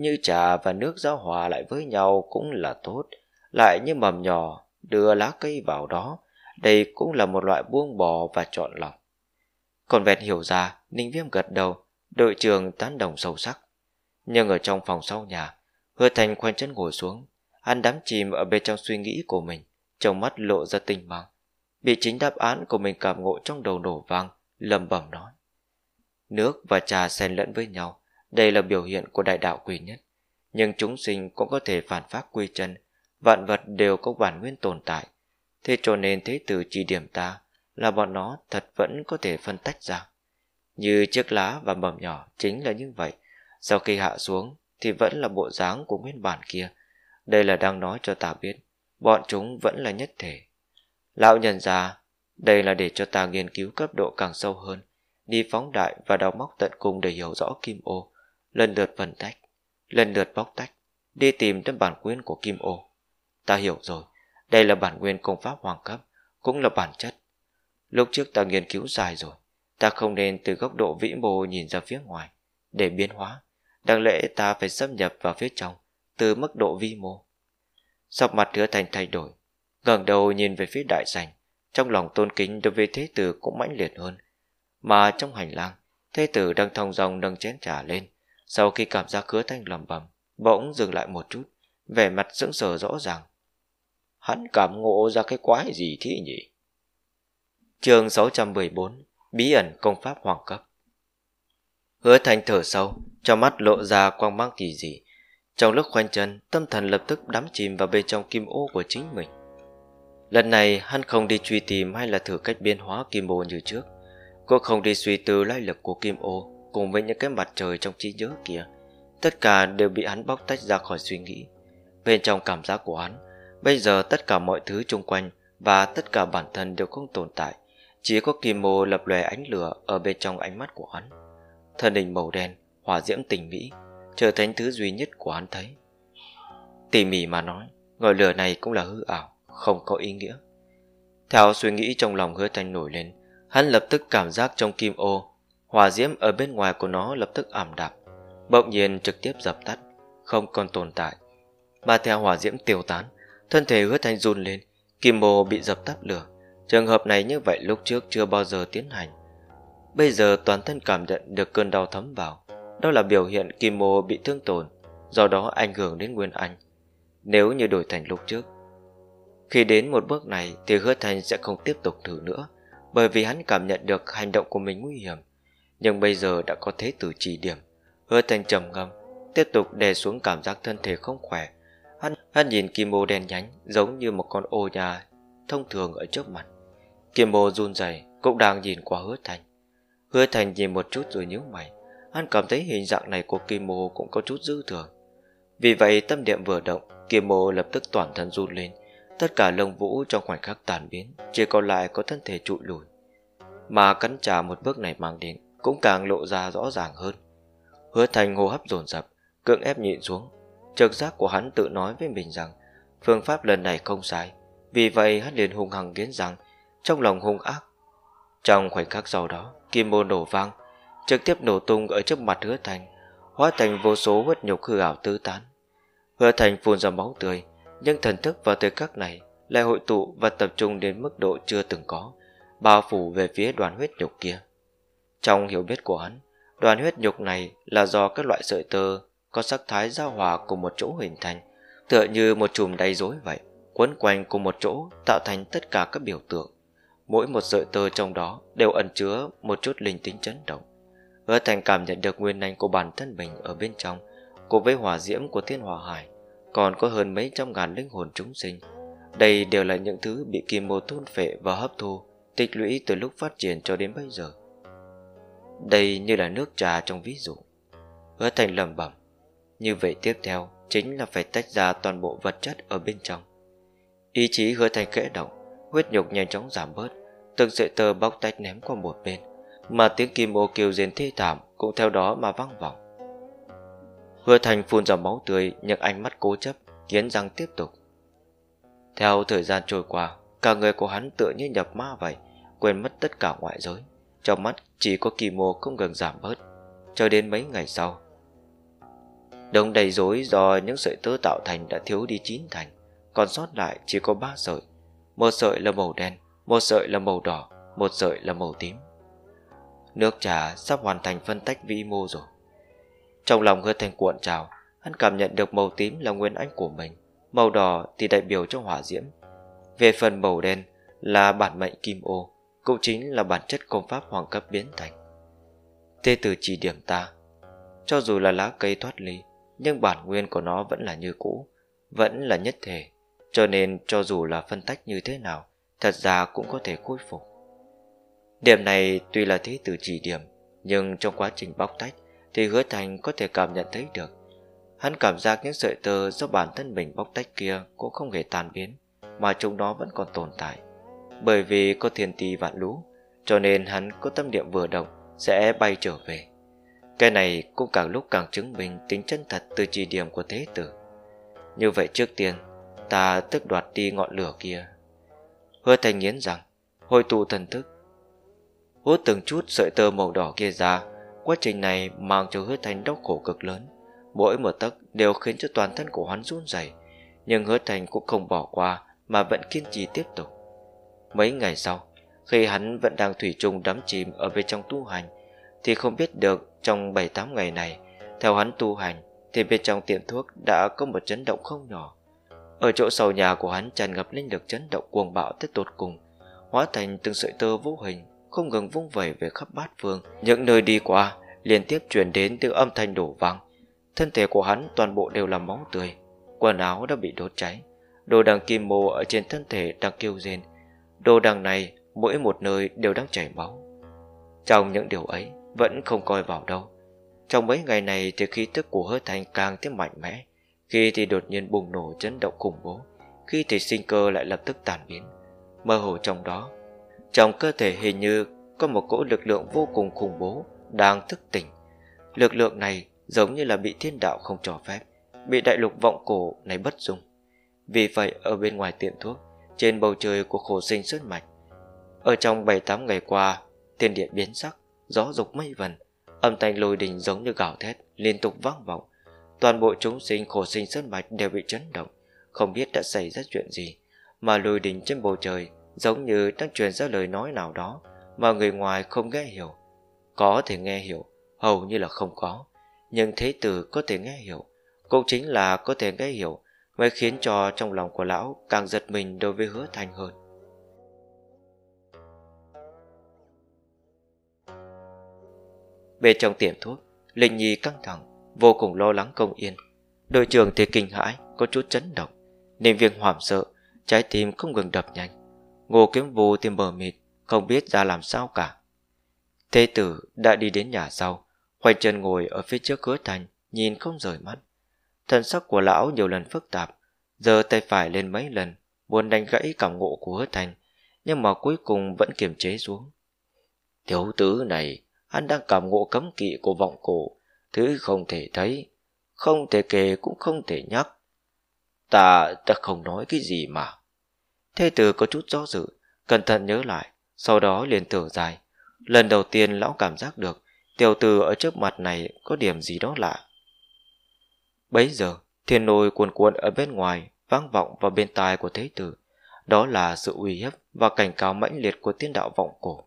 như trà và nước giao hòa lại với nhau cũng là tốt, lại như mầm nhỏ, đưa lá cây vào đó, đây cũng là một loại buông bỏ và chọn lọc. Còn vẹn hiểu ra, Ninh Viêm gật đầu, đội trưởng tán đồng sâu sắc. Nhưng ở trong phòng sau nhà, Hứa Thành khoanh chân ngồi xuống, ăn đám chìm ở bên trong suy nghĩ của mình, trong mắt lộ ra tinh mang. Bị chính đáp án của mình cảm ngộ trong đầu nổ vang, lầm bẩm nói. Nước và trà xen lẫn với nhau, đây là biểu hiện của đại đạo quy nhất. Nhưng chúng sinh cũng có thể phản pháp quy chân, vạn vật đều có bản nguyên tồn tại. Thế cho nên thế tử chỉ điểm ta là bọn nó thật vẫn có thể phân tách ra. Như chiếc lá và mầm nhỏ chính là như vậy. Sau khi hạ xuống thì vẫn là bộ dáng của nguyên bản kia. Đây là đang nói cho ta biết, bọn chúng vẫn là nhất thể. Lão nhận ra, đây là để cho ta nghiên cứu cấp độ càng sâu hơn, đi phóng đại và đào móc tận cùng để hiểu rõ kim ô lần lượt vần tách lần lượt bóc tách đi tìm đến bản quyền của kim ô ta hiểu rồi đây là bản nguyên công pháp hoàng cấp cũng là bản chất lúc trước ta nghiên cứu dài rồi ta không nên từ góc độ vĩ mô nhìn ra phía ngoài để biến hóa đáng lẽ ta phải xâm nhập vào phía trong từ mức độ vi mô sọc mặt hứa thành thay đổi gần đầu nhìn về phía đại sảnh trong lòng tôn kính đối với thế tử cũng mãnh liệt hơn mà trong hành lang thế tử đang thong dòng nâng chén trà lên sau khi cảm giác khứa thanh lầm bầm Bỗng dừng lại một chút Vẻ mặt sững sờ rõ ràng Hắn cảm ngộ ra cái quái gì thế nhỉ chương 614 Bí ẩn công pháp hoàng cấp Hứa thanh thở sâu cho mắt lộ ra quang mang kỳ dị Trong lúc khoanh chân Tâm thần lập tức đắm chìm vào bên trong kim ô của chính mình Lần này hắn không đi truy tìm hay là thử cách biến hóa kim ô như trước Cô không đi suy tư lai lực của kim ô cùng với những cái mặt trời trong trí nhớ kia tất cả đều bị hắn bóc tách ra khỏi suy nghĩ bên trong cảm giác của hắn bây giờ tất cả mọi thứ chung quanh và tất cả bản thân đều không tồn tại chỉ có kim mô lập lòe ánh lửa ở bên trong ánh mắt của hắn thân hình màu đen hỏa diễm tình mỹ trở thành thứ duy nhất của hắn thấy tỉ mỉ mà nói ngọn lửa này cũng là hư ảo không có ý nghĩa theo suy nghĩ trong lòng hứa thanh nổi lên hắn lập tức cảm giác trong kim ô hỏa diễm ở bên ngoài của nó lập tức ảm đạp, bỗng nhiên trực tiếp dập tắt, không còn tồn tại. Mà theo hỏa diễm tiêu tán, thân thể hứa thanh run lên, kim mô bị dập tắt lửa. Trường hợp này như vậy lúc trước chưa bao giờ tiến hành. Bây giờ toàn thân cảm nhận được cơn đau thấm vào. Đó là biểu hiện kim mô bị thương tổn, do đó ảnh hưởng đến nguyên anh. Nếu như đổi thành lúc trước, khi đến một bước này thì hứa thành sẽ không tiếp tục thử nữa, bởi vì hắn cảm nhận được hành động của mình nguy hiểm. Nhưng bây giờ đã có thế tử chỉ điểm Hứa thành trầm ngâm Tiếp tục đè xuống cảm giác thân thể không khỏe Hắn, hắn nhìn kim ô đen nhánh Giống như một con ô nhà Thông thường ở trước mặt Kim ô run rẩy cũng đang nhìn qua hứa thành Hứa thành nhìn một chút rồi nhíu mày Hắn cảm thấy hình dạng này của kim ô Cũng có chút dư thừa Vì vậy tâm niệm vừa động Kim ô lập tức toàn thân run lên Tất cả lông vũ trong khoảnh khắc tàn biến Chỉ còn lại có thân thể trụi lùi Mà cắn trả một bước này mang đến cũng càng lộ ra rõ ràng hơn. Hứa Thành hô hấp dồn dập, cưỡng ép nhịn xuống. Trực giác của hắn tự nói với mình rằng phương pháp lần này không sai, vì vậy hắn liền hung hăng nghiến rằng trong lòng hung ác. Trong khoảnh khắc sau đó, kim môn nổ vang, trực tiếp nổ tung ở trước mặt Hứa Thành, hóa thành vô số huyết nhục hư ảo tứ tán. Hứa Thành phun ra máu tươi, nhưng thần thức và thời khắc này lại hội tụ và tập trung đến mức độ chưa từng có, bao phủ về phía đoàn huyết nhục kia. Trong hiểu biết của hắn, đoàn huyết nhục này là do các loại sợi tơ có sắc thái giao hòa cùng một chỗ hình thành, tựa như một chùm đầy rối vậy, quấn quanh cùng một chỗ tạo thành tất cả các biểu tượng. Mỗi một sợi tơ trong đó đều ẩn chứa một chút linh tính chấn động. Hứa Thành cảm nhận được nguyên năng của bản thân mình ở bên trong, cùng với hỏa diễm của thiên hỏa hải, còn có hơn mấy trăm ngàn linh hồn chúng sinh. Đây đều là những thứ bị kim mô thôn phệ và hấp thu, tích lũy từ lúc phát triển cho đến bây giờ. Đây như là nước trà trong ví dụ Hứa thành lẩm bẩm Như vậy tiếp theo chính là phải tách ra toàn bộ vật chất ở bên trong Ý chí hứa thành kẽ động Huyết nhục nhanh chóng giảm bớt Từng sợi tơ bóc tách ném qua một bên Mà tiếng kim ô kêu rên thi thảm Cũng theo đó mà vang vọng Hứa thành phun dòng máu tươi Nhưng ánh mắt cố chấp Kiến răng tiếp tục Theo thời gian trôi qua Cả người của hắn tựa như nhập ma vậy Quên mất tất cả ngoại giới trong mắt chỉ có kỳ mô không ngừng giảm bớt cho đến mấy ngày sau đồng đầy rối do những sợi tơ tạo thành đã thiếu đi chín thành còn sót lại chỉ có ba sợi một sợi là màu đen một sợi là màu đỏ một sợi là màu tím nước trà sắp hoàn thành phân tách vĩ mô rồi trong lòng hơi thành cuộn trào hắn cảm nhận được màu tím là nguyên anh của mình màu đỏ thì đại biểu cho hỏa diễm về phần màu đen là bản mệnh kim ô cũng chính là bản chất công pháp hoàng cấp biến thành. Tê tử chỉ điểm ta, cho dù là lá cây thoát ly, nhưng bản nguyên của nó vẫn là như cũ, vẫn là nhất thể, cho nên cho dù là phân tách như thế nào, thật ra cũng có thể khôi phục. Điểm này tuy là thế tử chỉ điểm, nhưng trong quá trình bóc tách thì hứa thành có thể cảm nhận thấy được. Hắn cảm giác những sợi tơ do bản thân mình bóc tách kia cũng không hề tan biến, mà chúng nó vẫn còn tồn tại. Bởi vì có thiên ti vạn lũ Cho nên hắn có tâm niệm vừa động Sẽ bay trở về Cái này cũng càng lúc càng chứng minh Tính chân thật từ chỉ điểm của thế tử Như vậy trước tiên Ta tức đoạt đi ngọn lửa kia Hứa thành nghiến rằng Hội tụ thần thức Hút từng chút sợi tơ màu đỏ kia ra Quá trình này mang cho hứa thành đau khổ cực lớn Mỗi một tấc đều khiến cho toàn thân của hắn run rẩy Nhưng hứa thành cũng không bỏ qua Mà vẫn kiên trì tiếp tục Mấy ngày sau, khi hắn vẫn đang thủy chung đắm chìm ở bên trong tu hành, thì không biết được trong 7-8 ngày này, theo hắn tu hành, thì bên trong tiệm thuốc đã có một chấn động không nhỏ. Ở chỗ sau nhà của hắn tràn ngập linh lực chấn động cuồng bạo tới tột cùng, hóa thành từng sợi tơ vô hình, không ngừng vung vẩy về khắp bát phương. Những nơi đi qua, liên tiếp truyền đến từ âm thanh đổ vang. Thân thể của hắn toàn bộ đều là máu tươi, quần áo đã bị đốt cháy. Đồ đằng kim mô ở trên thân thể đang kêu rên, Đồ đằng này mỗi một nơi đều đang chảy máu Trong những điều ấy vẫn không coi vào đâu Trong mấy ngày này thì khí tức của hứa thành càng thêm mạnh mẽ Khi thì đột nhiên bùng nổ chấn động khủng bố Khi thì sinh cơ lại lập tức tàn biến Mơ hồ trong đó Trong cơ thể hình như có một cỗ lực lượng vô cùng khủng bố Đang thức tỉnh Lực lượng này giống như là bị thiên đạo không cho phép Bị đại lục vọng cổ này bất dung Vì vậy ở bên ngoài tiệm thuốc trên bầu trời của khổ sinh sơn mạch. Ở trong 7-8 ngày qua, thiên địa biến sắc, gió dục mây vần, âm thanh lôi đình giống như gạo thét, liên tục vang vọng. Toàn bộ chúng sinh khổ sinh sơn mạch đều bị chấn động, không biết đã xảy ra chuyện gì, mà lôi đình trên bầu trời giống như đang truyền ra lời nói nào đó mà người ngoài không nghe hiểu. Có thể nghe hiểu, hầu như là không có, nhưng thế tử có thể nghe hiểu, cũng chính là có thể nghe hiểu mới khiến cho trong lòng của lão càng giật mình đối với hứa thành hơn. Bên trong tiệm thuốc, Linh Nhi căng thẳng, vô cùng lo lắng công yên. Đội trưởng thì kinh hãi, có chút chấn động. Niệm viên hoảng sợ, trái tim không ngừng đập nhanh. Ngô kiếm vô tìm bờ mịt, không biết ra làm sao cả. Thế tử đã đi đến nhà sau, khoanh chân ngồi ở phía trước cửa thành, nhìn không rời mắt thần sắc của lão nhiều lần phức tạp, giơ tay phải lên mấy lần, muốn đánh gãy cảm ngộ của hứa thành, nhưng mà cuối cùng vẫn kiềm chế xuống. Thiếu tứ này, hắn đang cảm ngộ cấm kỵ của vọng cổ, thứ không thể thấy, không thể kể cũng không thể nhắc. Ta, ta không nói cái gì mà. Thế tử có chút do dự, cẩn thận nhớ lại, sau đó liền thở dài. Lần đầu tiên lão cảm giác được, tiểu tử ở trước mặt này có điểm gì đó lạ. Bấy giờ, thiên lôi cuồn cuộn ở bên ngoài vang vọng vào bên tai của thế tử. Đó là sự uy hiếp và cảnh cáo mãnh liệt của tiên đạo vọng cổ.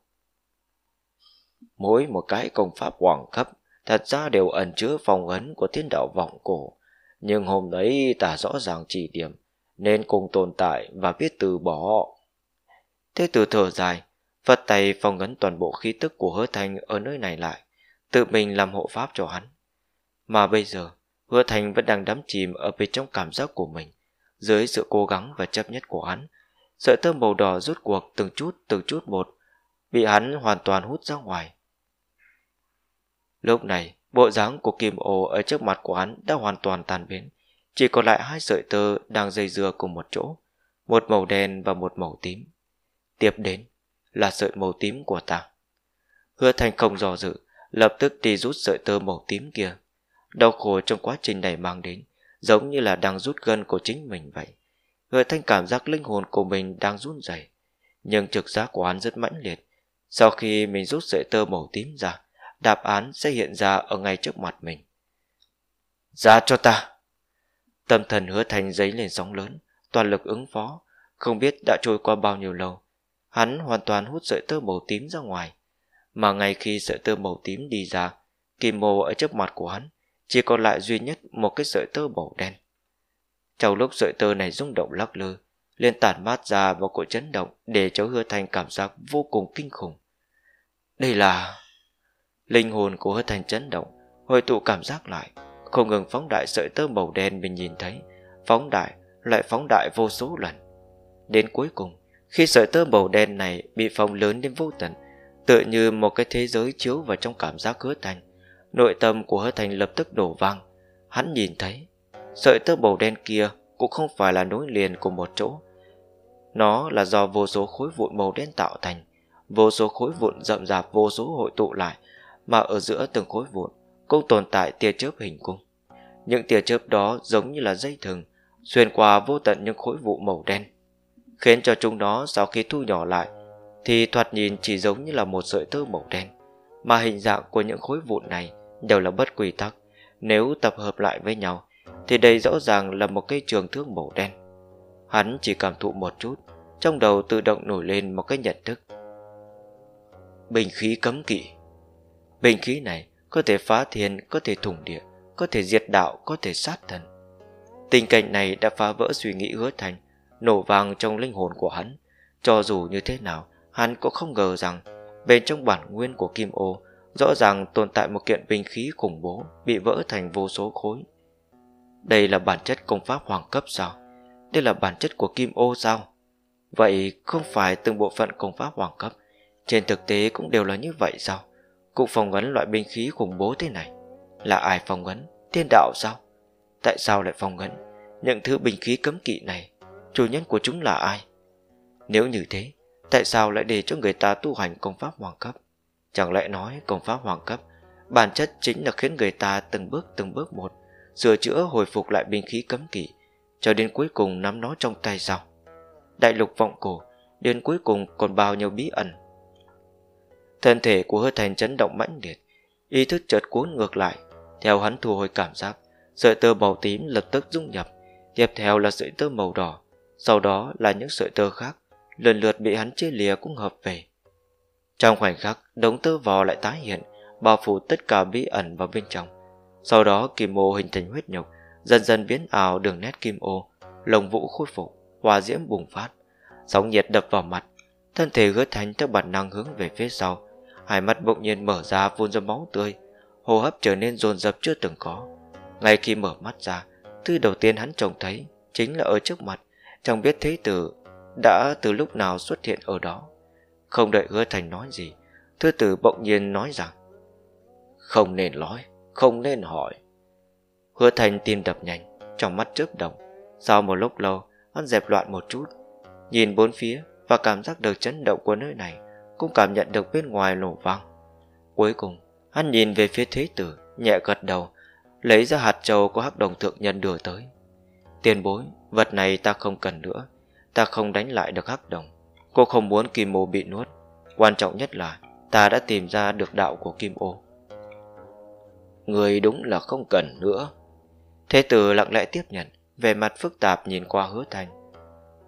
Mỗi một cái công pháp hoàng cấp thật ra đều ẩn chứa phòng ấn của tiên đạo vọng cổ. Nhưng hôm đấy ta rõ ràng chỉ điểm, nên cùng tồn tại và biết từ bỏ. họ Thế tử thở dài, phật tay phòng ấn toàn bộ khí tức của hứa thanh ở nơi này lại, tự mình làm hộ pháp cho hắn. Mà bây giờ, Hứa Thành vẫn đang đắm chìm ở bên trong cảm giác của mình, dưới sự cố gắng và chấp nhất của hắn. Sợi tơ màu đỏ rút cuộc từng chút từng chút một, bị hắn hoàn toàn hút ra ngoài. Lúc này, bộ dáng của kim ô ở trước mặt của hắn đã hoàn toàn tan biến, chỉ còn lại hai sợi tơ đang dây dưa cùng một chỗ, một màu đen và một màu tím. Tiếp đến là sợi màu tím của ta. Hứa Thành không dò dự, lập tức đi rút sợi tơ màu tím kia. Đau khổ trong quá trình này mang đến Giống như là đang rút gân của chính mình vậy Người thanh cảm giác linh hồn của mình đang run rẩy Nhưng trực giác của hắn rất mãnh liệt Sau khi mình rút sợi tơ màu tím ra Đáp án sẽ hiện ra ở ngay trước mặt mình Ra cho ta Tâm thần hứa thành giấy lên sóng lớn Toàn lực ứng phó Không biết đã trôi qua bao nhiêu lâu Hắn hoàn toàn hút sợi tơ màu tím ra ngoài Mà ngay khi sợi tơ màu tím đi ra Kim mô ở trước mặt của hắn chỉ còn lại duy nhất một cái sợi tơ màu đen. Trong lúc sợi tơ này rung động lắc lư, liền tản mát ra và cổ chấn động để cho hứa thành cảm giác vô cùng kinh khủng. Đây là... Linh hồn của hứa thành chấn động, hồi tụ cảm giác lại, không ngừng phóng đại sợi tơ màu đen mình nhìn thấy, phóng đại, lại phóng đại vô số lần. Đến cuối cùng, khi sợi tơ màu đen này bị phóng lớn đến vô tận, tựa như một cái thế giới chiếu vào trong cảm giác hứa thành, Nội tâm của hứa thành lập tức đổ văng Hắn nhìn thấy Sợi tơ màu đen kia cũng không phải là nối liền của một chỗ Nó là do vô số khối vụn màu đen tạo thành Vô số khối vụn rậm rạp vô số hội tụ lại Mà ở giữa từng khối vụn Cũng tồn tại tia chớp hình cung Những tia chớp đó giống như là dây thừng Xuyên qua vô tận những khối vụ màu đen Khiến cho chúng nó sau khi thu nhỏ lại Thì thoạt nhìn chỉ giống như là một sợi tơ màu đen Mà hình dạng của những khối vụn này đều là bất quy tắc nếu tập hợp lại với nhau thì đây rõ ràng là một cây trường thương màu đen hắn chỉ cảm thụ một chút trong đầu tự động nổi lên một cái nhận thức bình khí cấm kỵ bình khí này có thể phá thiên có thể thủng địa có thể diệt đạo có thể sát thần tình cảnh này đã phá vỡ suy nghĩ hứa thành nổ vàng trong linh hồn của hắn cho dù như thế nào hắn cũng không ngờ rằng bên trong bản nguyên của kim ô rõ ràng tồn tại một kiện binh khí khủng bố bị vỡ thành vô số khối. Đây là bản chất công pháp hoàng cấp sao? Đây là bản chất của kim ô sao? Vậy không phải từng bộ phận công pháp hoàng cấp trên thực tế cũng đều là như vậy sao? Cụ phòng ấn loại binh khí khủng bố thế này là ai phòng ấn? Thiên đạo sao? Tại sao lại phòng ấn? Những thứ binh khí cấm kỵ này, chủ nhân của chúng là ai? Nếu như thế, tại sao lại để cho người ta tu hành công pháp hoàng cấp? Chẳng lẽ nói công pháp hoàng cấp Bản chất chính là khiến người ta từng bước từng bước một Sửa chữa hồi phục lại binh khí cấm kỵ Cho đến cuối cùng nắm nó trong tay sao Đại lục vọng cổ Đến cuối cùng còn bao nhiêu bí ẩn Thân thể của hơi thành chấn động mãnh liệt Ý thức chợt cuốn ngược lại Theo hắn thu hồi cảm giác Sợi tơ màu tím lập tức dung nhập Tiếp theo là sợi tơ màu đỏ Sau đó là những sợi tơ khác Lần lượt bị hắn chia lìa cũng hợp về trong khoảnh khắc, đống tơ vò lại tái hiện, bao phủ tất cả bí ẩn vào bên trong. Sau đó kim mô hình thành huyết nhục, dần dần biến ảo đường nét kim ô, lồng vũ khôi phục, hòa diễm bùng phát. Sóng nhiệt đập vào mặt, thân thể hứa thành theo bản năng hướng về phía sau. Hai mắt bỗng nhiên mở ra phun ra máu tươi, hô hấp trở nên dồn dập chưa từng có. Ngay khi mở mắt ra, thứ đầu tiên hắn trông thấy chính là ở trước mặt, chẳng biết thế tử đã từ lúc nào xuất hiện ở đó. Không đợi hứa thành nói gì Thư tử bỗng nhiên nói rằng Không nên nói Không nên hỏi Hứa thành tim đập nhanh Trong mắt chớp động Sau một lúc lâu Hắn dẹp loạn một chút Nhìn bốn phía Và cảm giác được chấn động của nơi này Cũng cảm nhận được bên ngoài nổ vang Cuối cùng Hắn nhìn về phía thế tử Nhẹ gật đầu Lấy ra hạt trầu của hắc đồng thượng nhân đưa tới Tiền bối Vật này ta không cần nữa Ta không đánh lại được hắc đồng Cô không muốn Kim Ô bị nuốt Quan trọng nhất là ta đã tìm ra được đạo của Kim Ô Người đúng là không cần nữa Thế tử lặng lẽ tiếp nhận Về mặt phức tạp nhìn qua hứa thành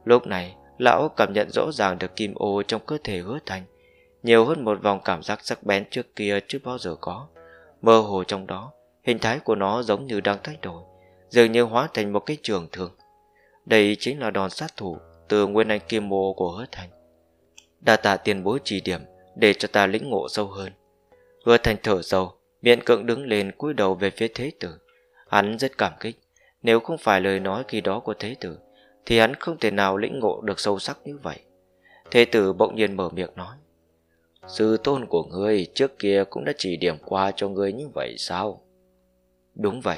Lúc này lão cảm nhận rõ ràng được Kim Ô trong cơ thể hứa thành Nhiều hơn một vòng cảm giác sắc bén trước kia chưa bao giờ có Mơ hồ trong đó Hình thái của nó giống như đang thay đổi Dường như hóa thành một cái trường thường Đây chính là đòn sát thủ từ Nguyên Anh Kim Mô của Hứa Thành. Đa tạ tiền bối chỉ điểm để cho ta lĩnh ngộ sâu hơn. Hứa Thành thở sâu, miệng cưỡng đứng lên cúi đầu về phía Thế Tử. Hắn rất cảm kích, nếu không phải lời nói khi đó của Thế Tử, thì hắn không thể nào lĩnh ngộ được sâu sắc như vậy. Thế Tử bỗng nhiên mở miệng nói. Sư tôn của ngươi trước kia cũng đã chỉ điểm qua cho ngươi như vậy sao? Đúng vậy.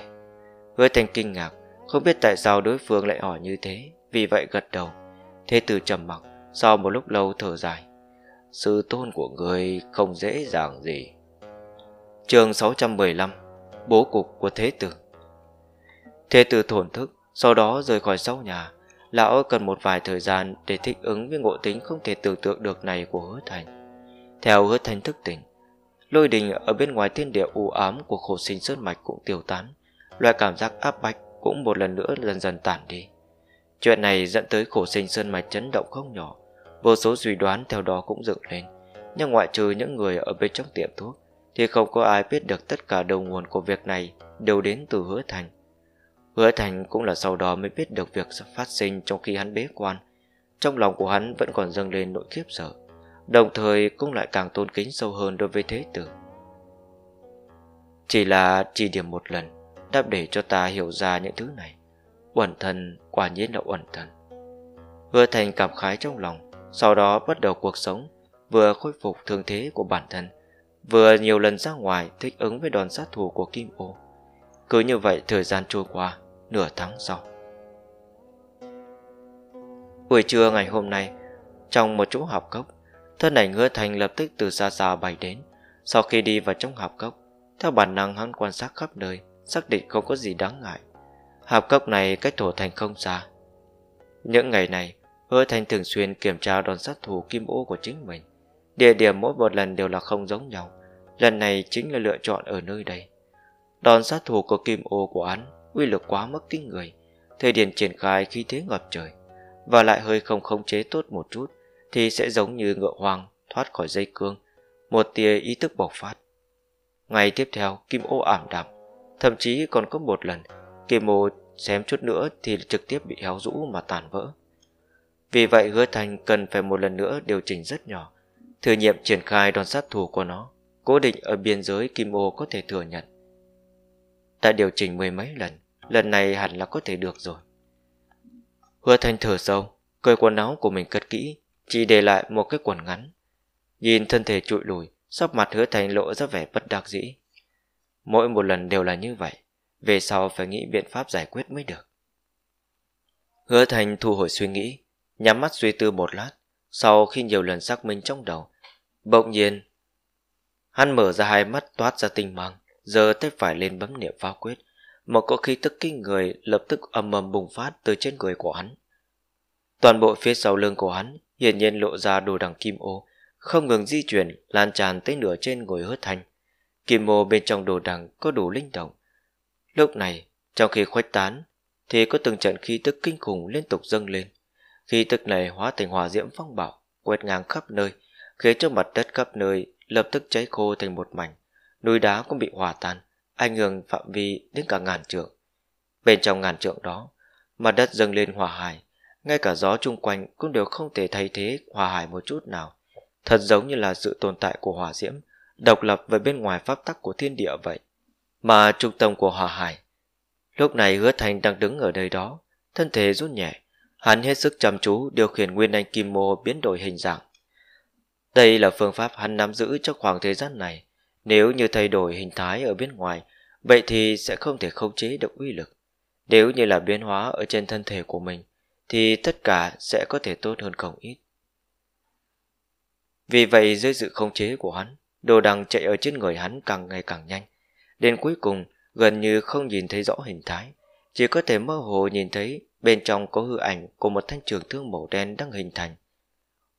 Hứa Thành kinh ngạc, không biết tại sao đối phương lại hỏi như thế, vì vậy gật đầu. Thế tử trầm mặc Sau một lúc lâu thở dài Sự tôn của người không dễ dàng gì chương 615 Bố cục của thế tử Thế tử thổn thức Sau đó rời khỏi sau nhà Lão cần một vài thời gian để thích ứng với ngộ tính không thể tưởng tượng được này của hứa thành Theo hứa thành thức tỉnh Lôi đình ở bên ngoài thiên địa u ám của khổ sinh sơn mạch cũng tiêu tán Loại cảm giác áp bách cũng một lần nữa dần dần tản đi Chuyện này dẫn tới khổ sinh sơn mạch chấn động không nhỏ Vô số suy đoán theo đó cũng dựng lên Nhưng ngoại trừ những người ở bên trong tiệm thuốc Thì không có ai biết được tất cả đầu nguồn của việc này Đều đến từ hứa thành Hứa thành cũng là sau đó mới biết được việc phát sinh trong khi hắn bế quan Trong lòng của hắn vẫn còn dâng lên nỗi khiếp sợ Đồng thời cũng lại càng tôn kính sâu hơn đối với thế tử Chỉ là chỉ điểm một lần đáp để cho ta hiểu ra những thứ này Uẩn thần quả nhiên là uẩn thần vừa thành cảm khái trong lòng Sau đó bắt đầu cuộc sống Vừa khôi phục thương thế của bản thân Vừa nhiều lần ra ngoài thích ứng với đòn sát thủ của Kim Ô Cứ như vậy thời gian trôi qua Nửa tháng sau Buổi trưa ngày hôm nay Trong một chỗ học cốc Thân ảnh hứa thành lập tức từ xa xa bay đến Sau khi đi vào trong học cốc Theo bản năng hắn quan sát khắp nơi Xác định không có gì đáng ngại hạp cốc này cách thổ thành không xa. Những ngày này, hứa thành thường xuyên kiểm tra đòn sát thủ kim ô của chính mình. Địa điểm mỗi một lần đều là không giống nhau, lần này chính là lựa chọn ở nơi đây. Đòn sát thủ của kim ô của hắn uy lực quá mức kinh người, thời điểm triển khai khi thế ngập trời, và lại hơi không khống chế tốt một chút thì sẽ giống như ngựa hoang thoát khỏi dây cương, một tia ý thức bộc phát. Ngày tiếp theo, kim ô ảm đạm, thậm chí còn có một lần Kim mô xém chút nữa thì trực tiếp bị héo rũ mà tàn vỡ. Vì vậy hứa thành cần phải một lần nữa điều chỉnh rất nhỏ, thử nghiệm triển khai đòn sát thủ của nó, cố định ở biên giới Kim ô có thể thừa nhận. Đã điều chỉnh mười mấy lần, lần này hẳn là có thể được rồi. Hứa thành thở sâu, cởi quần áo của mình cất kỹ, chỉ để lại một cái quần ngắn. Nhìn thân thể trụi lùi, sắp mặt hứa thành lộ ra vẻ bất đắc dĩ. Mỗi một lần đều là như vậy. Về sau phải nghĩ biện pháp giải quyết mới được Hứa Thành thu hồi suy nghĩ Nhắm mắt suy tư một lát Sau khi nhiều lần xác minh trong đầu Bỗng nhiên Hắn mở ra hai mắt toát ra tinh mang Giờ tay phải lên bấm niệm pháo quyết Một có khí tức kinh người Lập tức ầm ầm bùng phát từ trên người của hắn Toàn bộ phía sau lưng của hắn Hiển nhiên lộ ra đồ đằng kim ô Không ngừng di chuyển Lan tràn tới nửa trên ngồi hứa thành Kim ô bên trong đồ đằng có đủ linh động Lúc này, trong khi khuếch tán, thì có từng trận khí tức kinh khủng liên tục dâng lên. Khí tức này hóa thành hỏa diễm phong bạo quét ngang khắp nơi, khiến cho mặt đất khắp nơi lập tức cháy khô thành một mảnh. Núi đá cũng bị hỏa tan, ảnh hưởng phạm vi đến cả ngàn trượng. Bên trong ngàn trượng đó, mặt đất dâng lên hỏa hải, ngay cả gió chung quanh cũng đều không thể thay thế hỏa hải một chút nào. Thật giống như là sự tồn tại của hỏa diễm, độc lập với bên ngoài pháp tắc của thiên địa vậy mà trung tâm của hòa hải. Lúc này hứa thành đang đứng ở nơi đó, thân thể rút nhẹ, hắn hết sức chăm chú điều khiển nguyên anh kim mô biến đổi hình dạng. Đây là phương pháp hắn nắm giữ trong khoảng thời gian này, nếu như thay đổi hình thái ở bên ngoài, vậy thì sẽ không thể khống chế được uy lực. Nếu như là biến hóa ở trên thân thể của mình, thì tất cả sẽ có thể tốt hơn không ít. Vì vậy dưới sự khống chế của hắn, đồ đằng chạy ở trên người hắn càng ngày càng nhanh, Đến cuối cùng, gần như không nhìn thấy rõ hình thái, chỉ có thể mơ hồ nhìn thấy bên trong có hư ảnh của một thanh trường thương màu đen đang hình thành.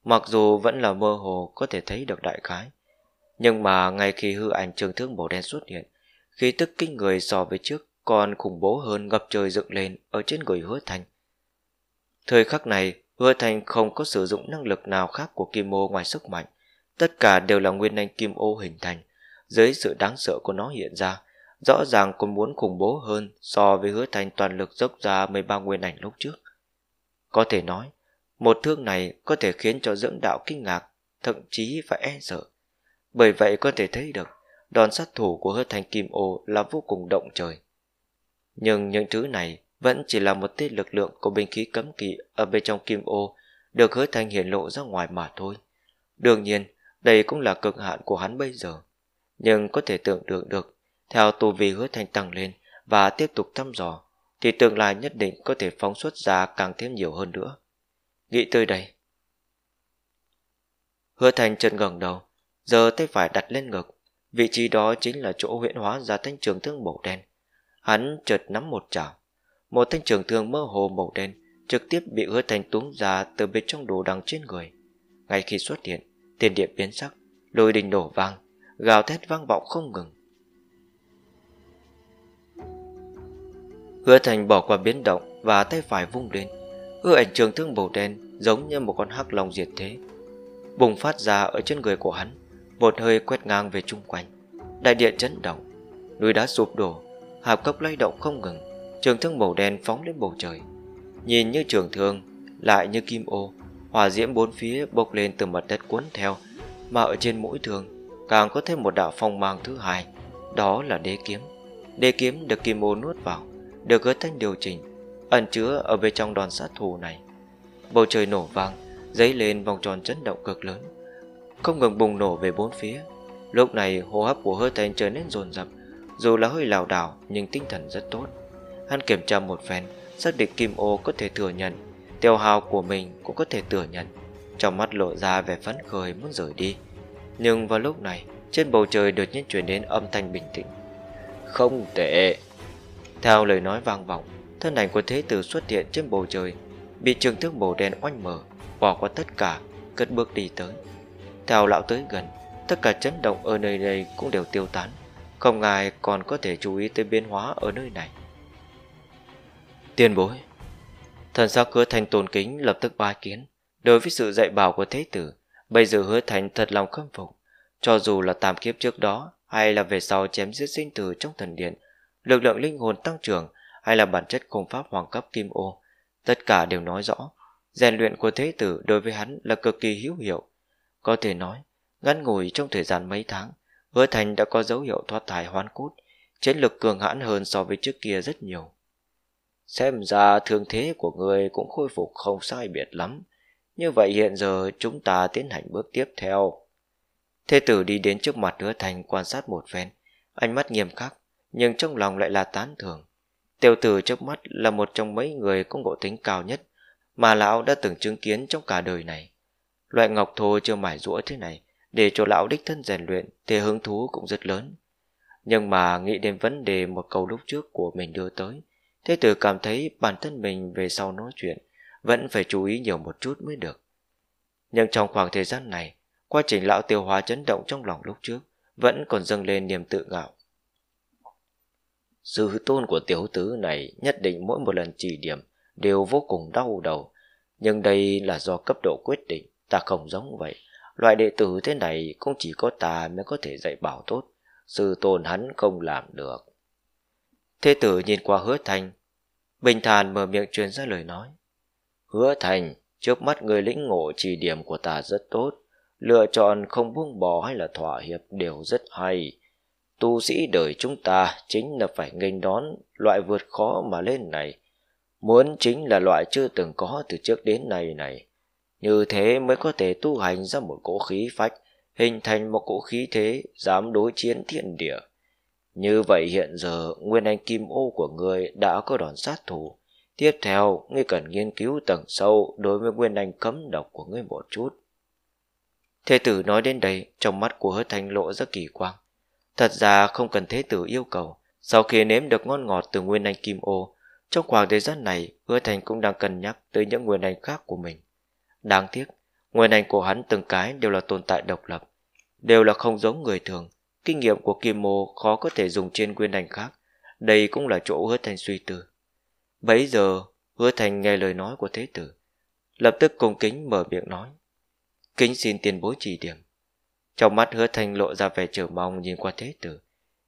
Mặc dù vẫn là mơ hồ có thể thấy được đại khái, nhưng mà ngay khi hư ảnh trường thương màu đen xuất hiện, khí tức kinh người so với trước còn khủng bố hơn ngập trời dựng lên ở trên người hứa thành. Thời khắc này, hứa thành không có sử dụng năng lực nào khác của kim ô ngoài sức mạnh, tất cả đều là nguyên anh kim ô hình thành dưới sự đáng sợ của nó hiện ra, rõ ràng còn muốn khủng bố hơn so với hứa thành toàn lực dốc ra mười ba nguyên ảnh lúc trước. Có thể nói, một thương này có thể khiến cho dưỡng đạo kinh ngạc, thậm chí phải e sợ. Bởi vậy có thể thấy được, đòn sát thủ của hứa thành kim ô là vô cùng động trời. Nhưng những thứ này vẫn chỉ là một tiết lực lượng của binh khí cấm kỵ ở bên trong kim ô được hứa thành hiển lộ ra ngoài mà thôi. Đương nhiên, đây cũng là cực hạn của hắn bây giờ nhưng có thể tưởng tượng được theo tu vi hứa thanh tăng lên và tiếp tục thăm dò thì tương lai nhất định có thể phóng xuất ra càng thêm nhiều hơn nữa. Nghĩ tới đây. Hứa Thành chân gần đầu, giờ tay phải đặt lên ngực. Vị trí đó chính là chỗ huyễn hóa ra thanh trường thương màu đen. Hắn chợt nắm một chảo. Một thanh trường thương mơ hồ màu đen trực tiếp bị hứa Thành túng ra từ bên trong đồ đằng trên người. Ngay khi xuất hiện, tiền điện biến sắc, lôi đình nổ vang, gào thét vang vọng không ngừng. Hứa Thành bỏ qua biến động và tay phải vung lên. Hứa ảnh trường thương màu đen giống như một con hắc long diệt thế. Bùng phát ra ở trên người của hắn, một hơi quét ngang về chung quanh. Đại địa chấn động, núi đá sụp đổ, hạp cốc lay động không ngừng, trường thương màu đen phóng lên bầu trời. Nhìn như trường thương, lại như kim ô, hỏa diễm bốn phía bốc lên từ mặt đất cuốn theo, mà ở trên mũi thương càng có thêm một đạo phong mang thứ hai đó là đế kiếm đế kiếm được kim ô nuốt vào được gỡ thanh điều chỉnh ẩn chứa ở bên trong đòn sát thủ này bầu trời nổ vang dấy lên vòng tròn chấn động cực lớn không ngừng bùng nổ về bốn phía lúc này hô hấp của hơi thanh trở nên dồn dập dù là hơi lảo đảo nhưng tinh thần rất tốt hắn kiểm tra một phen xác định kim ô có thể thừa nhận tiêu hào của mình cũng có thể thừa nhận trong mắt lộ ra vẻ phấn khởi muốn rời đi nhưng vào lúc này Trên bầu trời đột nhiên chuyển đến âm thanh bình tĩnh Không tệ Theo lời nói vang vọng Thân ảnh của thế tử xuất hiện trên bầu trời Bị trường thương màu đen oanh mở Bỏ qua tất cả Cất bước đi tới Theo lão tới gần Tất cả chấn động ở nơi đây cũng đều tiêu tán Không ai còn có thể chú ý tới biến hóa ở nơi này Tiên bối Thần sao cưa thành tồn kính lập tức ba kiến Đối với sự dạy bảo của thế tử Bây giờ hứa thành thật lòng khâm phục Cho dù là tam kiếp trước đó Hay là về sau chém giết sinh tử trong thần điện Lực lượng linh hồn tăng trưởng Hay là bản chất công pháp hoàng cấp kim ô Tất cả đều nói rõ rèn luyện của thế tử đối với hắn là cực kỳ hữu hiệu Có thể nói Ngắn ngủi trong thời gian mấy tháng Hứa thành đã có dấu hiệu thoát thai hoán cốt Chiến lực cường hãn hơn so với trước kia rất nhiều Xem ra thương thế của người cũng khôi phục không sai biệt lắm như vậy hiện giờ chúng ta tiến hành bước tiếp theo. Thế tử đi đến trước mặt hứa thành quan sát một phen, ánh mắt nghiêm khắc, nhưng trong lòng lại là tán thưởng. Tiêu tử trước mắt là một trong mấy người có ngộ tính cao nhất mà lão đã từng chứng kiến trong cả đời này. Loại ngọc thô chưa mải rũa thế này, để cho lão đích thân rèn luyện thì hứng thú cũng rất lớn. Nhưng mà nghĩ đến vấn đề một câu lúc trước của mình đưa tới, thế tử cảm thấy bản thân mình về sau nói chuyện vẫn phải chú ý nhiều một chút mới được. Nhưng trong khoảng thời gian này, quá trình lão tiêu hóa chấn động trong lòng lúc trước vẫn còn dâng lên niềm tự ngạo. sự tôn của tiểu tứ này nhất định mỗi một lần chỉ điểm đều vô cùng đau đầu, nhưng đây là do cấp độ quyết định, ta không giống vậy. Loại đệ tử thế này cũng chỉ có ta mới có thể dạy bảo tốt, sự tôn hắn không làm được. Thế tử nhìn qua hứa thanh, bình thản mở miệng truyền ra lời nói. Hứa thành, trước mắt người lĩnh ngộ chỉ điểm của ta rất tốt, lựa chọn không buông bỏ hay là thỏa hiệp đều rất hay. Tu sĩ đời chúng ta chính là phải nghênh đón loại vượt khó mà lên này, muốn chính là loại chưa từng có từ trước đến nay này. Như thế mới có thể tu hành ra một cỗ khí phách, hình thành một cỗ khí thế dám đối chiến thiên địa. Như vậy hiện giờ, nguyên anh kim ô của người đã có đòn sát thủ, Tiếp theo, ngươi cần nghiên cứu tầng sâu đối với nguyên anh cấm độc của ngươi một chút. Thế tử nói đến đây, trong mắt của hứa thanh lộ rất kỳ quang. Thật ra không cần thế tử yêu cầu. Sau khi nếm được ngon ngọt từ nguyên anh kim ô, trong khoảng thời gian này, hứa thành cũng đang cân nhắc tới những nguyên anh khác của mình. Đáng tiếc, nguyên anh của hắn từng cái đều là tồn tại độc lập, đều là không giống người thường. Kinh nghiệm của kim ô khó có thể dùng trên nguyên anh khác. Đây cũng là chỗ hứa thành suy tư. Bấy giờ hứa thành nghe lời nói của thế tử Lập tức cung kính mở miệng nói Kính xin tiền bối chỉ điểm Trong mắt hứa thành lộ ra vẻ trở mong nhìn qua thế tử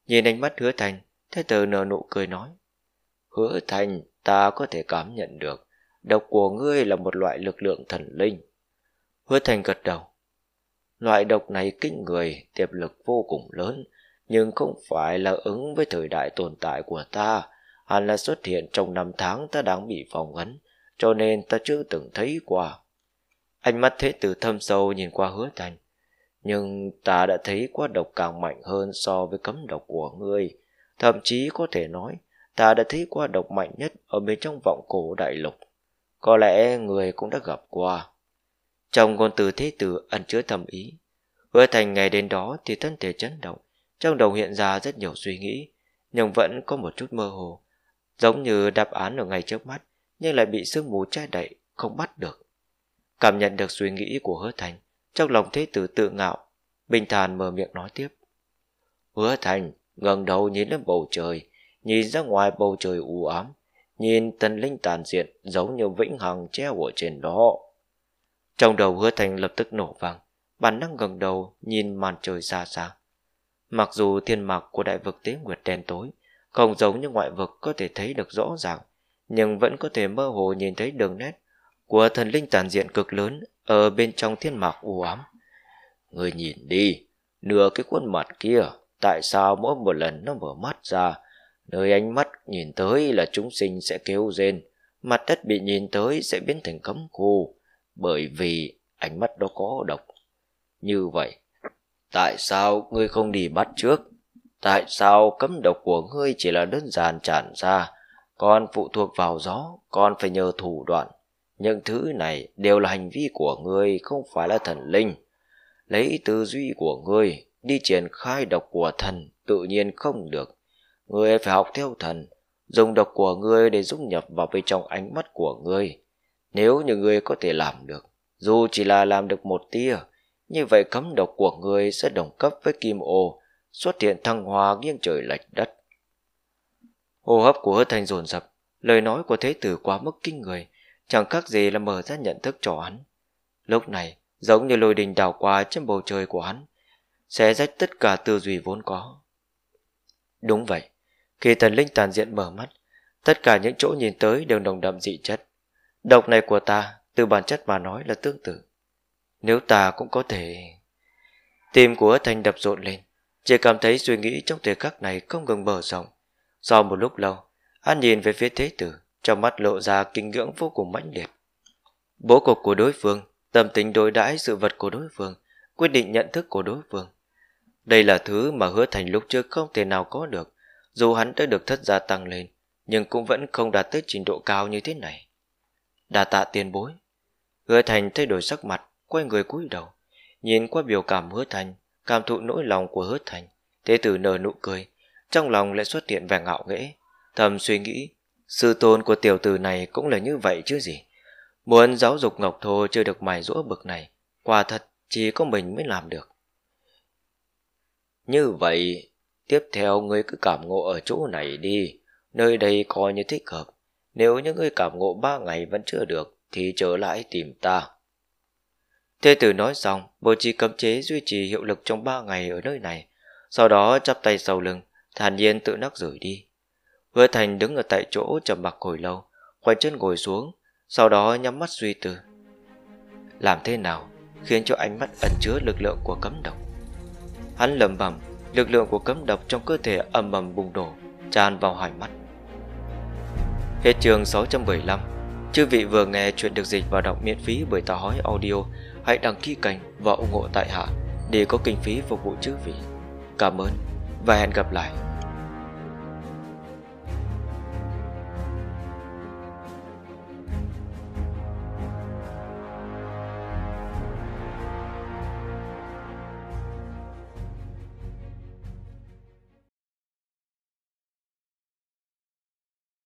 Nhìn ánh mắt hứa thành Thế tử nở nụ cười nói Hứa thành ta có thể cảm nhận được Độc của ngươi là một loại lực lượng thần linh Hứa thành gật đầu Loại độc này kinh người Tiệp lực vô cùng lớn Nhưng không phải là ứng với thời đại tồn tại của ta hẳn là xuất hiện trong năm tháng ta đang bị phòng ấn, cho nên ta chưa từng thấy qua. Ánh mắt thế tử thâm sâu nhìn qua hứa thành. Nhưng ta đã thấy qua độc càng mạnh hơn so với cấm độc của ngươi. Thậm chí có thể nói, ta đã thấy qua độc mạnh nhất ở bên trong vọng cổ đại lục. Có lẽ người cũng đã gặp qua. Trong ngôn từ thế tử ẩn chứa thầm ý. Hứa thành ngày đến đó thì thân thể chấn động. Trong đầu hiện ra rất nhiều suy nghĩ, nhưng vẫn có một chút mơ hồ giống như đáp án ở ngay trước mắt nhưng lại bị sương mù che đậy không bắt được cảm nhận được suy nghĩ của hứa thành trong lòng thế tử tự ngạo bình thản mở miệng nói tiếp hứa thành ngẩng đầu nhìn lên bầu trời nhìn ra ngoài bầu trời u ám nhìn tần linh tàn diện giống như vĩnh hằng treo ở trên đó trong đầu hứa thành lập tức nổ vang bản năng gần đầu nhìn màn trời xa xa mặc dù thiên mạc của đại vực tế nguyệt đen tối không giống như ngoại vực có thể thấy được rõ ràng, nhưng vẫn có thể mơ hồ nhìn thấy đường nét của thần linh tàn diện cực lớn ở bên trong thiên mạc u ám. Người nhìn đi, nửa cái khuôn mặt kia, tại sao mỗi một lần nó mở mắt ra, nơi ánh mắt nhìn tới là chúng sinh sẽ kêu rên, mặt đất bị nhìn tới sẽ biến thành cấm khu, bởi vì ánh mắt đó có độc. Như vậy, tại sao ngươi không đi bắt trước? Tại sao cấm độc của ngươi chỉ là đơn giản tràn ra, còn phụ thuộc vào gió, còn phải nhờ thủ đoạn. Những thứ này đều là hành vi của ngươi, không phải là thần linh. Lấy tư duy của ngươi, đi triển khai độc của thần, tự nhiên không được. Ngươi phải học theo thần, dùng độc của ngươi để dung nhập vào bên trong ánh mắt của ngươi. Nếu như ngươi có thể làm được, dù chỉ là làm được một tia, như vậy cấm độc của ngươi sẽ đồng cấp với kim ô, xuất hiện thăng hoa nghiêng trời lệch đất. Hô hấp của Hứa thanh dồn dập, lời nói của thế tử quá mức kinh người, chẳng khác gì là mở ra nhận thức cho hắn. Lúc này, giống như lôi đình đảo qua trên bầu trời của hắn, xé rách tất cả tư duy vốn có. Đúng vậy, khi thần linh tàn diện mở mắt, tất cả những chỗ nhìn tới đều nồng đậm dị chất. Độc này của ta, từ bản chất mà nói là tương tự. Nếu ta cũng có thể... Tim của Thành đập rộn lên, chỉ cảm thấy suy nghĩ trong thời khắc này không ngừng mở rộng. Sau một lúc lâu, An nhìn về phía thế tử, trong mắt lộ ra kinh ngưỡng vô cùng mãnh liệt. Bố cục của đối phương, tâm tính đối đãi sự vật của đối phương, quyết định nhận thức của đối phương. Đây là thứ mà hứa thành lúc trước không thể nào có được, dù hắn đã được thất gia tăng lên, nhưng cũng vẫn không đạt tới trình độ cao như thế này. Đà tạ tiền bối. Hứa thành thay đổi sắc mặt, quay người cúi đầu, nhìn qua biểu cảm hứa thành cảm thụ nỗi lòng của hứa thành thế tử nở nụ cười trong lòng lại xuất hiện vẻ ngạo nghễ thầm suy nghĩ sự tôn của tiểu tử này cũng là như vậy chứ gì muốn giáo dục ngọc thô chưa được mài rũa bực này quả thật chỉ có mình mới làm được như vậy tiếp theo ngươi cứ cảm ngộ ở chỗ này đi nơi đây coi như thích hợp nếu những ngươi cảm ngộ ba ngày vẫn chưa được thì trở lại tìm ta Thế tử nói xong, bố trí cấm chế duy trì hiệu lực trong ba ngày ở nơi này, sau đó chắp tay sau lưng, thản nhiên tự nắc rời đi. Hứa Thành đứng ở tại chỗ trầm mặc hồi lâu, quay chân ngồi xuống, sau đó nhắm mắt suy tư. Làm thế nào khiến cho ánh mắt ẩn chứa lực lượng của cấm độc? Hắn lầm bầm, lực lượng của cấm độc trong cơ thể ầm ầm bùng nổ, tràn vào hải mắt. Hết chương 675, chư vị vừa nghe chuyện được dịch và đọc miễn phí bởi tà hói audio hãy đăng ký kênh và ủng hộ tại hạ để có kinh phí phục vụ chữ vị. Cảm ơn và hẹn gặp lại.